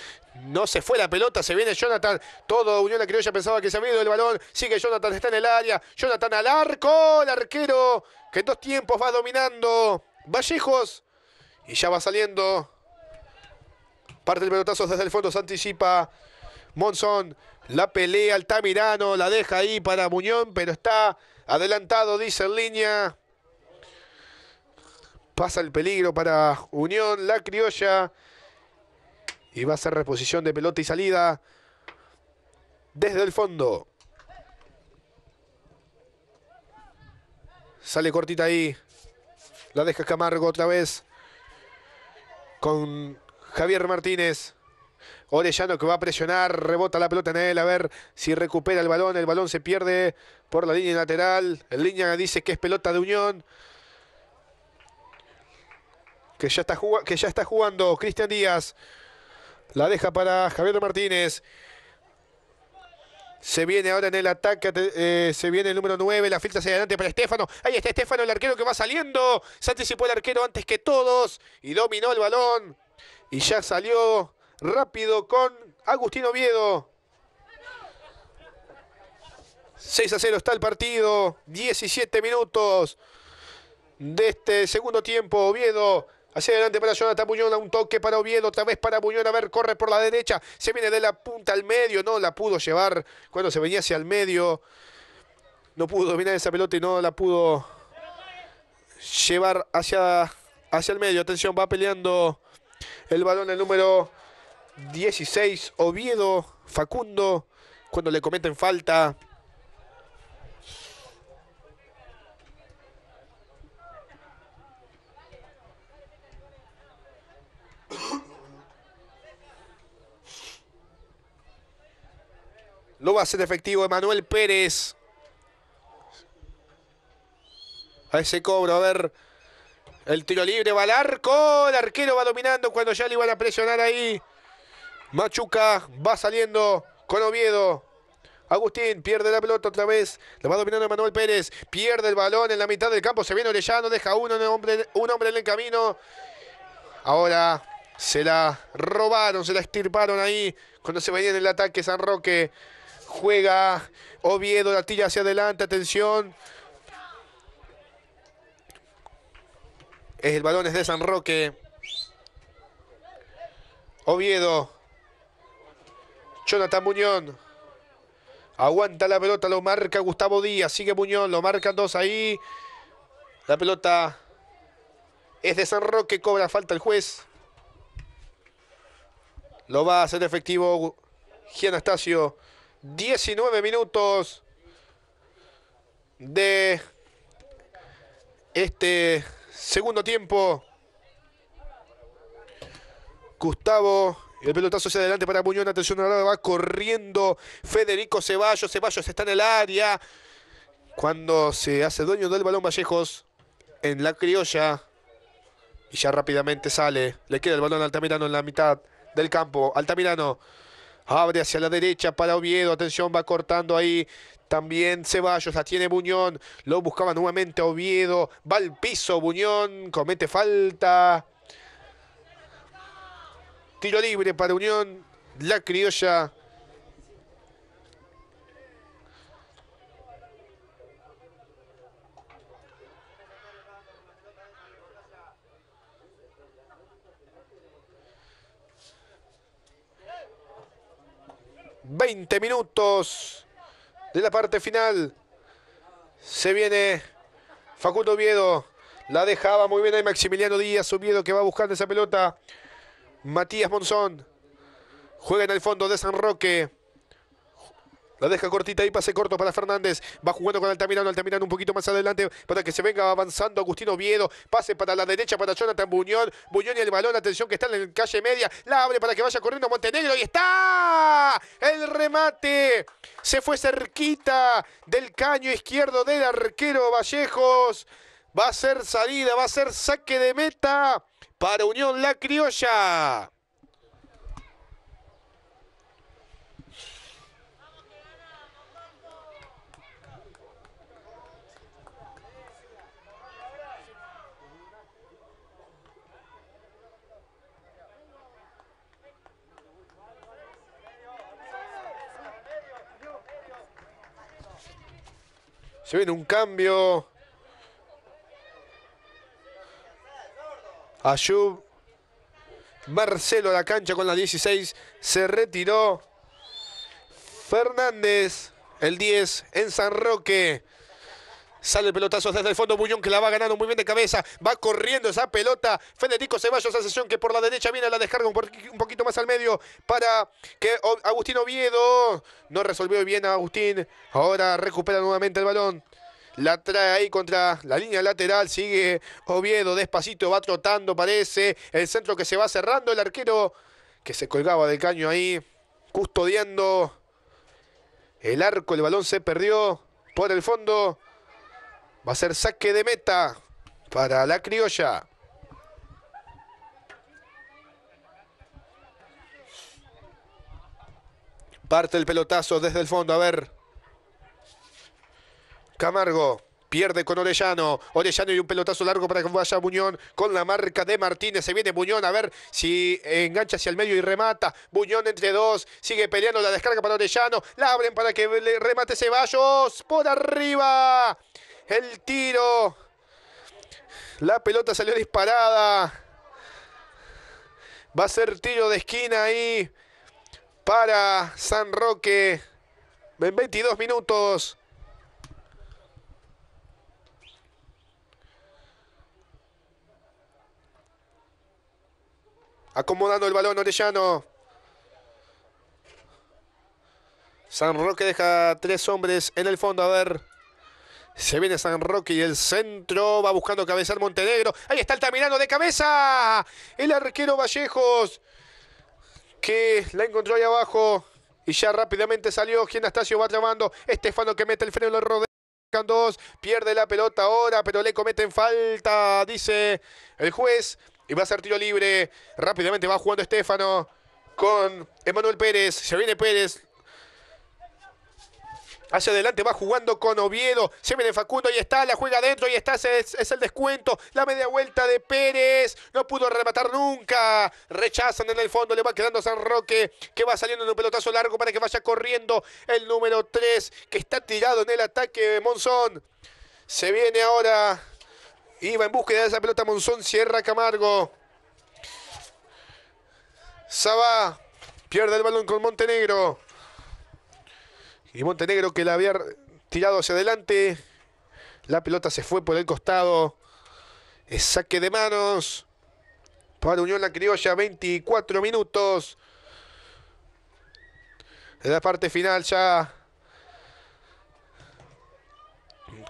No se fue la pelota, se viene Jonathan. Todo Unión La Criolla pensaba que se había ido el balón. Sigue Jonathan, está en el área. Jonathan al arco, el arquero que en dos tiempos va dominando. Vallejos y ya va saliendo. Parte el pelotazo desde el fondo, se anticipa Monzón. La pelea Altamirano, la deja ahí para Muñón, pero está adelantado, dice en línea. Pasa el peligro para Unión, la criolla. Y va a ser reposición de pelota y salida desde el fondo. Sale cortita ahí. La deja Camargo otra vez. Con Javier Martínez. Orellano que va a presionar, rebota la pelota en él, a ver si recupera el balón. El balón se pierde por la línea lateral. El línea dice que es pelota de Unión. Que ya está, que ya está jugando Cristian Díaz. La deja para Javier Martínez. Se viene ahora en el ataque, eh, se viene el número 9, la filtra hacia adelante para Estefano. Ahí está Estefano, el arquero que va saliendo. Se anticipó el arquero antes que todos y dominó el balón. Y ya salió rápido con Agustín Oviedo. 6 a 0 está el partido. 17 minutos de este segundo tiempo. Oviedo Hacia adelante para Jonathan Buñón, un toque para Oviedo, otra vez para Buñón, a ver, corre por la derecha, se viene de la punta al medio, no la pudo llevar cuando se venía hacia el medio, no pudo dominar esa pelota y no la pudo llevar hacia, hacia el medio, atención, va peleando el balón el número 16, Oviedo, Facundo, cuando le cometen falta. Lo va a hacer efectivo Emanuel Pérez. A ese cobro, a ver. El tiro libre va al arco. El arquero va dominando cuando ya le iban a presionar ahí. Machuca va saliendo con Oviedo. Agustín pierde la pelota otra vez. La va dominando Manuel Pérez. Pierde el balón en la mitad del campo. Se viene Orellano. Deja uno un hombre en el camino. Ahora se la robaron, se la estirparon ahí. Cuando se venía en el ataque San Roque. Juega Oviedo. La tira hacia adelante. Atención. El balón es de San Roque. Oviedo. Jonathan Muñón. Aguanta la pelota, lo marca Gustavo Díaz. Sigue Muñón, lo marcan dos ahí. La pelota es de San Roque, cobra falta el juez. Lo va a hacer efectivo Gianastasio. 19 minutos de este Segundo tiempo. Gustavo. El pelotazo hacia adelante para Muñoz. Atención, ahora va corriendo Federico Ceballos. Ceballos está en el área. Cuando se hace dueño del balón Vallejos en la criolla. Y ya rápidamente sale. Le queda el balón a Altamirano en la mitad del campo. Altamirano abre hacia la derecha para Oviedo. Atención, va cortando ahí. También Ceballos la tiene Buñón. Lo buscaba nuevamente Oviedo. Va al piso Buñón. Comete falta. Tiro libre para Unión. La criolla. Veinte minutos de la parte final. Se viene Facundo Oviedo. La dejaba muy bien ahí Maximiliano Díaz. Oviedo que va buscando esa pelota. Matías Monzón. Juega en el fondo de San Roque. La deja cortita y pase corto para Fernández. Va jugando con Altamirano. Altamirano un poquito más adelante para que se venga avanzando Agustino Viedo. Pase para la derecha para Jonathan Buñón. Buñón y el balón. Atención que está en el calle media. La abre para que vaya corriendo Montenegro. Y está el remate. Se fue cerquita del caño izquierdo del arquero Vallejos. Va a ser salida, va a ser saque de meta para Unión La Criolla. Se viene un cambio. Ayub. Marcelo a la cancha con la 16. Se retiró. Fernández, el 10, en San Roque. Sale el pelotazo desde el fondo, Bullón que la va ganando muy bien de cabeza. Va corriendo esa pelota. Federico Ceballos, esa sesión que por la derecha viene a la descarga un, poquito más al medio para que Agustín Oviedo no resolvió bien a Agustín. Ahora recupera nuevamente el balón. La trae ahí contra la línea lateral. Sigue Oviedo despacito, va trotando, parece. El centro que se va cerrando. El arquero que se colgaba del caño ahí, custodiando el arco. El balón se perdió por el fondo. Va a ser saque de meta para la criolla. Parte el pelotazo desde el fondo, a ver. Camargo pierde con Orellano. Orellano y un pelotazo largo para que vaya Buñón con la marca de Martínez. Se viene Buñón a ver si engancha hacia el medio y remata. Buñón entre dos. Sigue peleando la descarga para Orellano. La abren para que remate Ceballos. Por arriba. El tiro. La pelota salió disparada. Va a ser tiro de esquina ahí para San Roque. En 22 minutos. Acomodando el balón Orellano. San Roque deja tres hombres en el fondo. A ver. Se viene San Roque y el centro. Va buscando cabezar Montenegro. Ahí está el Altamirano de cabeza. El arquero Vallejos. Que la encontró ahí abajo. Y ya rápidamente salió. Gianastasio va llamando Estefano que mete el freno, en el Dos, pierde la pelota ahora, pero le cometen falta, dice el juez. Y va a ser tiro libre. Rápidamente va jugando Estefano con Emanuel Pérez. Se viene Pérez, Hacia adelante va jugando con Oviedo. Se viene Facundo. y está. La juega adentro. y está. Es, el descuento. La media vuelta de Pérez. No pudo rematar nunca. Rechazan en el fondo. Le va quedando San Roque. Que va saliendo en un pelotazo largo para que vaya corriendo el número 3. Que está tirado en el ataque de Monzón. Se viene ahora. Iba en búsqueda de esa pelota Monzón. cierra Camargo. Saba Pierde el balón con Montenegro. Y Montenegro que la había tirado hacia adelante. La pelota se fue por el costado. saque de manos. Para Unión La Criolla, 24 minutos. En la parte final ya.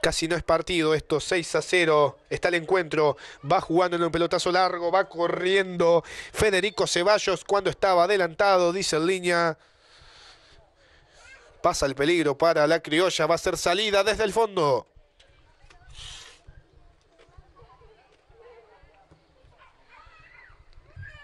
Casi no es partido esto, 6 a 0. Está el encuentro. Va jugando en un pelotazo largo, va corriendo. Federico Ceballos cuando estaba adelantado, dice en línea. Pasa el peligro para la criolla. Va a ser salida desde el fondo.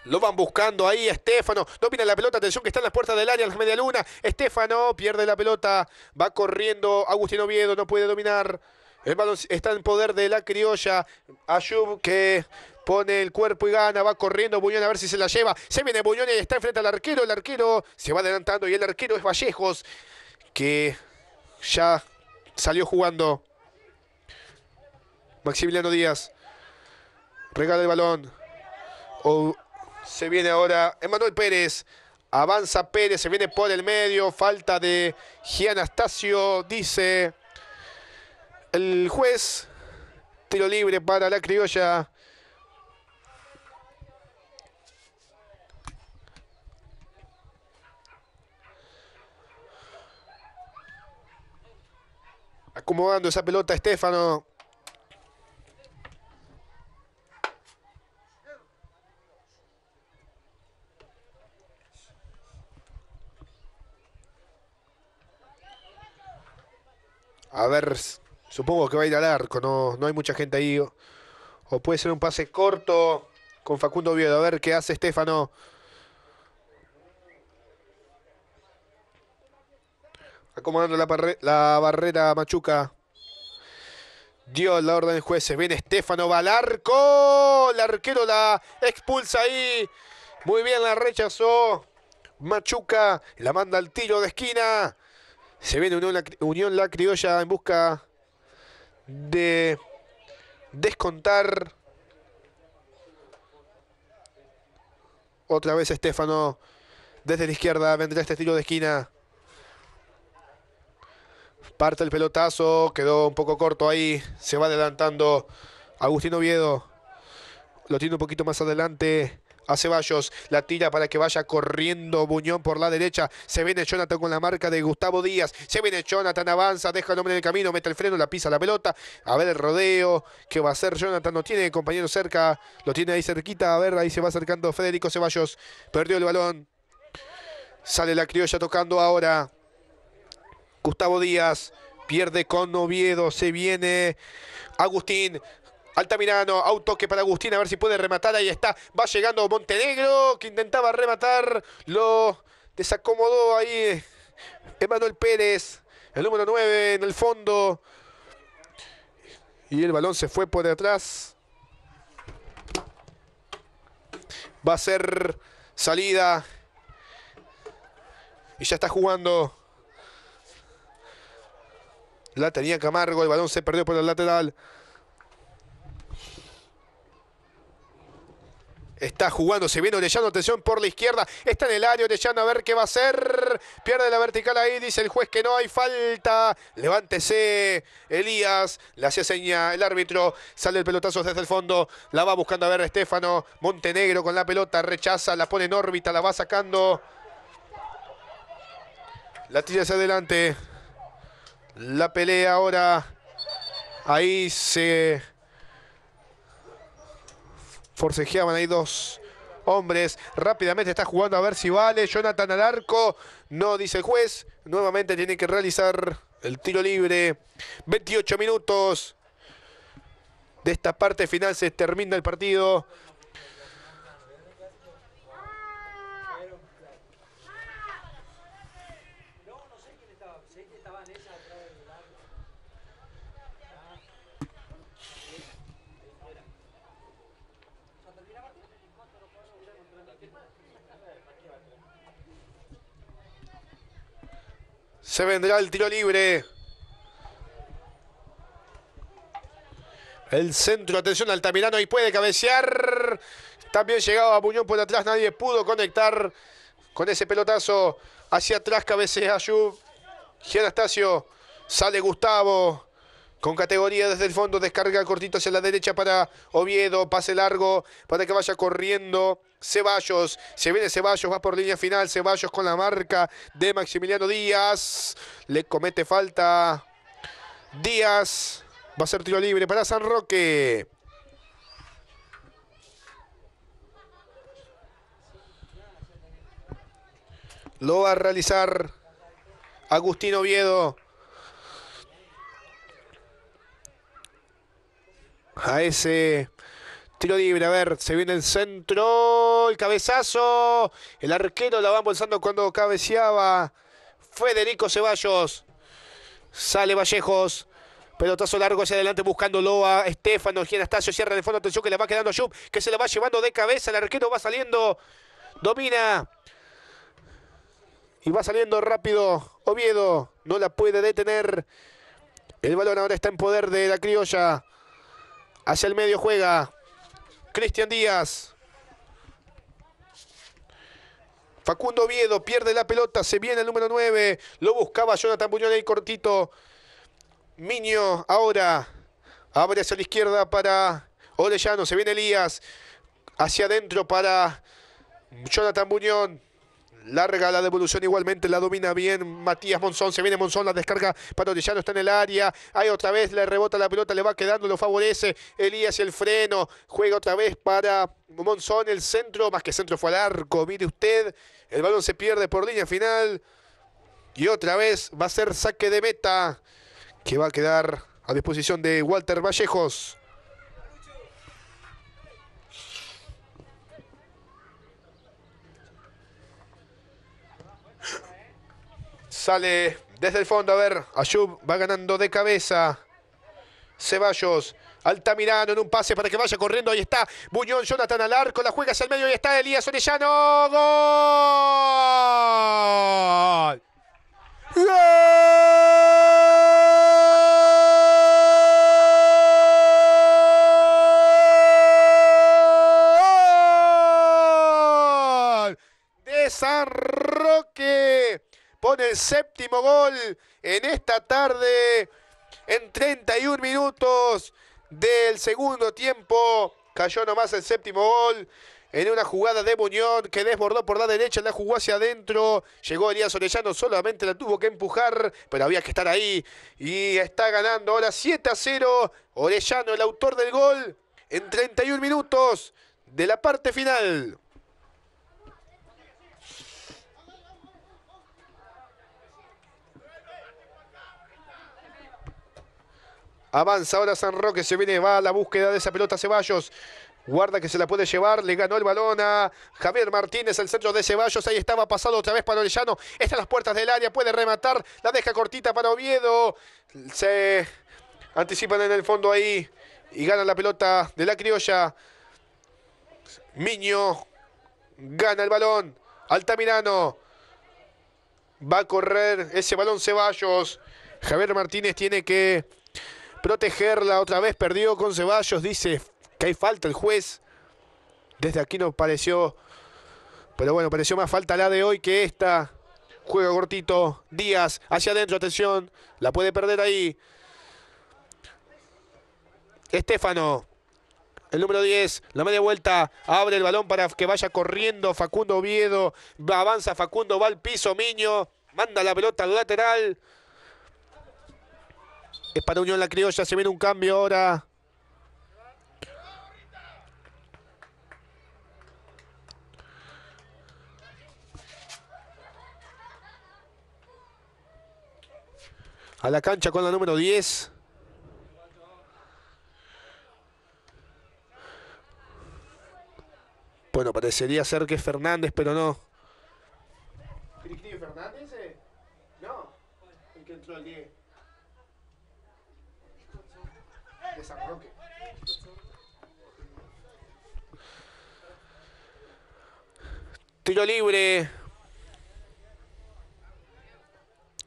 Lo van buscando ahí, Estefano. Domina la pelota, atención que está en las puertas del área, en las media luna. Estefano pierde la pelota. Va corriendo Agustín Oviedo, no puede dominar. El balón está en poder de la criolla. Ayub que pone el cuerpo y gana. Va corriendo Buñón a ver si se la lleva. Se viene Buñón y está enfrente al arquero. El arquero se va adelantando y el arquero es Vallejos que ya salió jugando. Maximiliano Díaz. Regala el balón. O se viene ahora Emanuel Pérez. Avanza Pérez, se viene por el medio. Falta de Gianastasio, dice el juez. Tiro libre para la criolla. acomodando esa pelota Estefano. A ver, supongo que va a ir al arco, no, no hay mucha gente ahí. O puede ser un pase corto con Facundo Oviedo. A ver qué hace Estefano. acomodando la, barrera Machuca. Dio la orden juez. Se Viene Estefano Balarco. El arquero la expulsa ahí. Muy bien, la rechazó. Machuca la manda al tiro de esquina. Se viene Unión Unión la Criolla en busca de descontar. Otra vez Estefano. Desde la izquierda vendrá este tiro de esquina parte el pelotazo, quedó un poco corto ahí, se va adelantando Agustín Oviedo, lo tiene un poquito más adelante a Ceballos, la tira para que vaya corriendo Buñón por la derecha, se viene Jonathan con la marca de Gustavo Díaz, se viene Jonathan, avanza, deja el hombre en el camino, mete el freno, la pisa la pelota, a ver el rodeo, qué va a hacer Jonathan? No tiene compañero cerca, lo tiene ahí cerquita, a ver, ahí se va acercando Federico Ceballos, perdió el balón, sale la criolla tocando ahora, Gustavo Díaz pierde con Oviedo, se viene Agustín. Altamirano, autoque para Agustín, a ver si puede rematar. Ahí está, va llegando Montenegro, que intentaba rematar. Lo desacomodó ahí eh, Emanuel Pérez, el número 9 en el fondo. Y el balón se fue por detrás. Va a ser salida. Y ya está jugando la tenía Camargo, el balón se perdió por el lateral. Está jugando, se viene Orellano, atención por la izquierda. Está en el área Orellano, a ver qué va a hacer. Pierde la vertical ahí, dice el juez que no hay falta. Levántese, Elías, le hace seña el árbitro. Sale el pelotazo desde el fondo, la va buscando a ver Estefano. Montenegro con la pelota, rechaza, la pone en órbita, la va sacando. La tira hacia adelante la pelea ahora. Ahí se forcejeaban ahí dos hombres. Rápidamente está jugando a ver si vale. Jonathan al arco. No dice el juez. Nuevamente tiene que realizar el tiro libre. 28 minutos. De esta parte final se termina el partido. Se vendrá el tiro libre. El centro, atención Altamirano y puede cabecear. También llegaba puñón por atrás, nadie pudo conectar con ese pelotazo. Hacia atrás cabecea Ayub. Gianastasio, sale Gustavo. Con categoría desde el fondo, descarga cortito hacia la derecha para Oviedo, pase largo para que vaya corriendo. Ceballos, se viene Ceballos, va por línea final, Ceballos con la marca de Maximiliano Díaz, le comete falta Díaz, va a ser tiro libre para San Roque. Lo va a realizar Agustín Oviedo. a ese tiro libre. A ver, se viene el centro, el cabezazo. El arquero la va embolsando cuando cabeceaba Federico Ceballos. Sale Vallejos. Pelotazo largo hacia adelante buscando Loa Estefano. Gianastasio cierra de fondo. Atención que le va quedando a Yub, que se la va llevando de cabeza. El arquero va saliendo. Domina. Y va saliendo rápido. Oviedo no la puede detener. El balón ahora está en poder de la criolla. Hacia el medio juega Cristian Díaz. Facundo viedo pierde la pelota, se viene el número 9. Lo buscaba Jonathan buñón ahí cortito. Miño ahora abre hacia la izquierda para Orellano. Se viene Elías hacia adentro para Jonathan Buñón. Larga la devolución, igualmente la domina bien Matías Monzón. Se viene Monzón, la descarga para está en el área. Ahí otra vez le rebota la pelota, le va quedando, lo favorece. Elías y el freno. Juega otra vez para Monzón, el centro, más que centro fue al arco. Mire usted, el balón se pierde por línea final. Y otra vez va a ser saque de meta que va a quedar a disposición de Walter Vallejos. Sale desde el fondo, a ver, Ayub va ganando de cabeza. Ceballos. Altamirano en un pase para que vaya corriendo. Ahí está Buñón, Jonathan al arco. La juega hacia el medio. Ahí está Elías Orellano. ¡Gol! ¡Gol! De con el séptimo gol en esta tarde. En 31 minutos del segundo tiempo cayó nomás el séptimo gol en una jugada de Muñón que desbordó por la derecha, la jugó hacia adentro. Llegó Elías Orellano, solamente la tuvo que empujar, pero había que estar ahí. Y está ganando ahora 7 a 0. Orellano, el autor del gol, en 31 minutos de la parte final. Avanza ahora San Roque, se viene, va a la búsqueda de esa pelota Ceballos. Guarda que se la puede llevar, le ganó el balón a Javier Martínez, el centro de Ceballos, ahí estaba pasado otra vez para Orellano, está las puertas del área, puede rematar, la deja cortita para Oviedo, se anticipan en el fondo ahí y gana la pelota de la criolla. Miño gana el balón, Altamirano va a correr ese balón Ceballos, Javier Martínez tiene que protegerla. Otra vez perdió con Ceballos. Dice que hay falta el juez. Desde aquí no pareció. Pero bueno, pareció más falta la de hoy que esta. Juega cortito. Díaz hacia adentro. Atención. La puede perder ahí. Estefano. El número 10, la media vuelta, abre el balón para que vaya corriendo Facundo Oviedo. Avanza Facundo, va al piso Miño, manda la pelota al lateral. Es para Unión La Criolla. Se viene un cambio ahora. A la cancha con la número 10. Bueno, parecería ser que es Fernández, pero no. Cri Fernández? Eh? No, el que entró al 10. Tiro libre.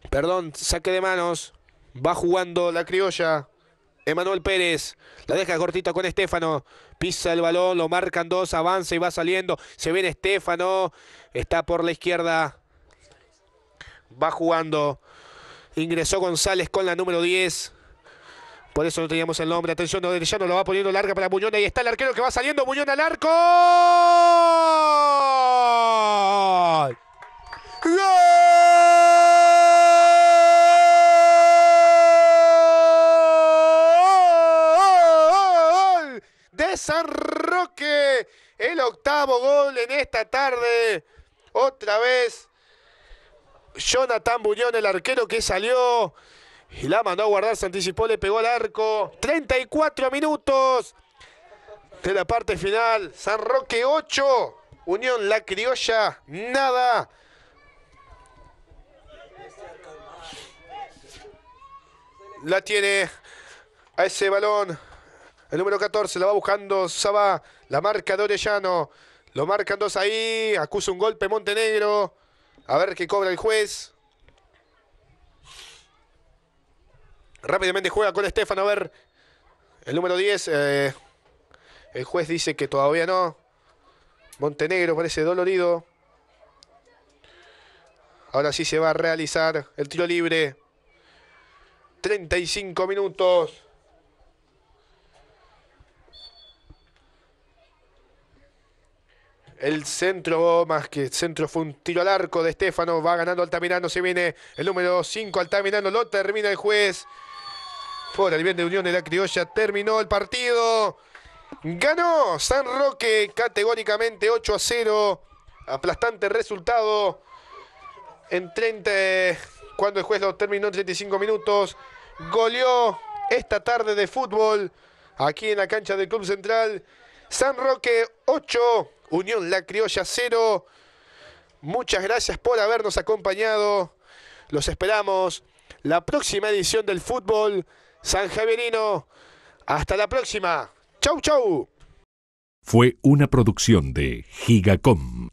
Perdón, saque de manos. Va jugando la criolla. Emanuel Pérez. La deja cortita con Estefano. Pisa el balón, lo marcan dos, avanza y va saliendo. Se viene Estefano. Está por la izquierda. Va jugando. Ingresó González con la número 10. Por eso no teníamos el nombre. Atención, no lo va poniendo larga para Muñón. y está el arquero que va saliendo. Muñón al arco. ¡Gol! De San Roque. El octavo gol en esta tarde. Otra vez. Jonathan Buñón, el arquero que salió. Y la mandó a guardar, se anticipó, le pegó al arco. 34 minutos de la parte final. San Roque 8, Unión La Criolla, nada. La tiene a ese balón. El número 14 la va buscando Saba. La marca de Orellano. Lo marcan dos ahí. Acusa un golpe Montenegro. A ver qué cobra el juez. Rápidamente juega con Estefano a ver. El número 10. Eh, el juez dice que todavía no. Montenegro parece dolorido. Ahora sí se va a realizar el tiro libre. 35 minutos. El centro, más que el centro fue un tiro al arco de Estefano. Va ganando Altamirano. Se viene el número 5. Altamirano lo termina el juez por el bien de Unión de la Criolla. Terminó el partido. Ganó San Roque categóricamente 8 a 0. Aplastante resultado. En 30, cuando el juez lo terminó en 35 minutos. Goleó esta tarde de fútbol aquí en la cancha del Club Central. San Roque 8, Unión La Criolla 0. Muchas gracias por habernos acompañado. Los esperamos la próxima edición del fútbol. San Javierino, Hasta la próxima. Chau, chau. Fue una producción de Gigacom.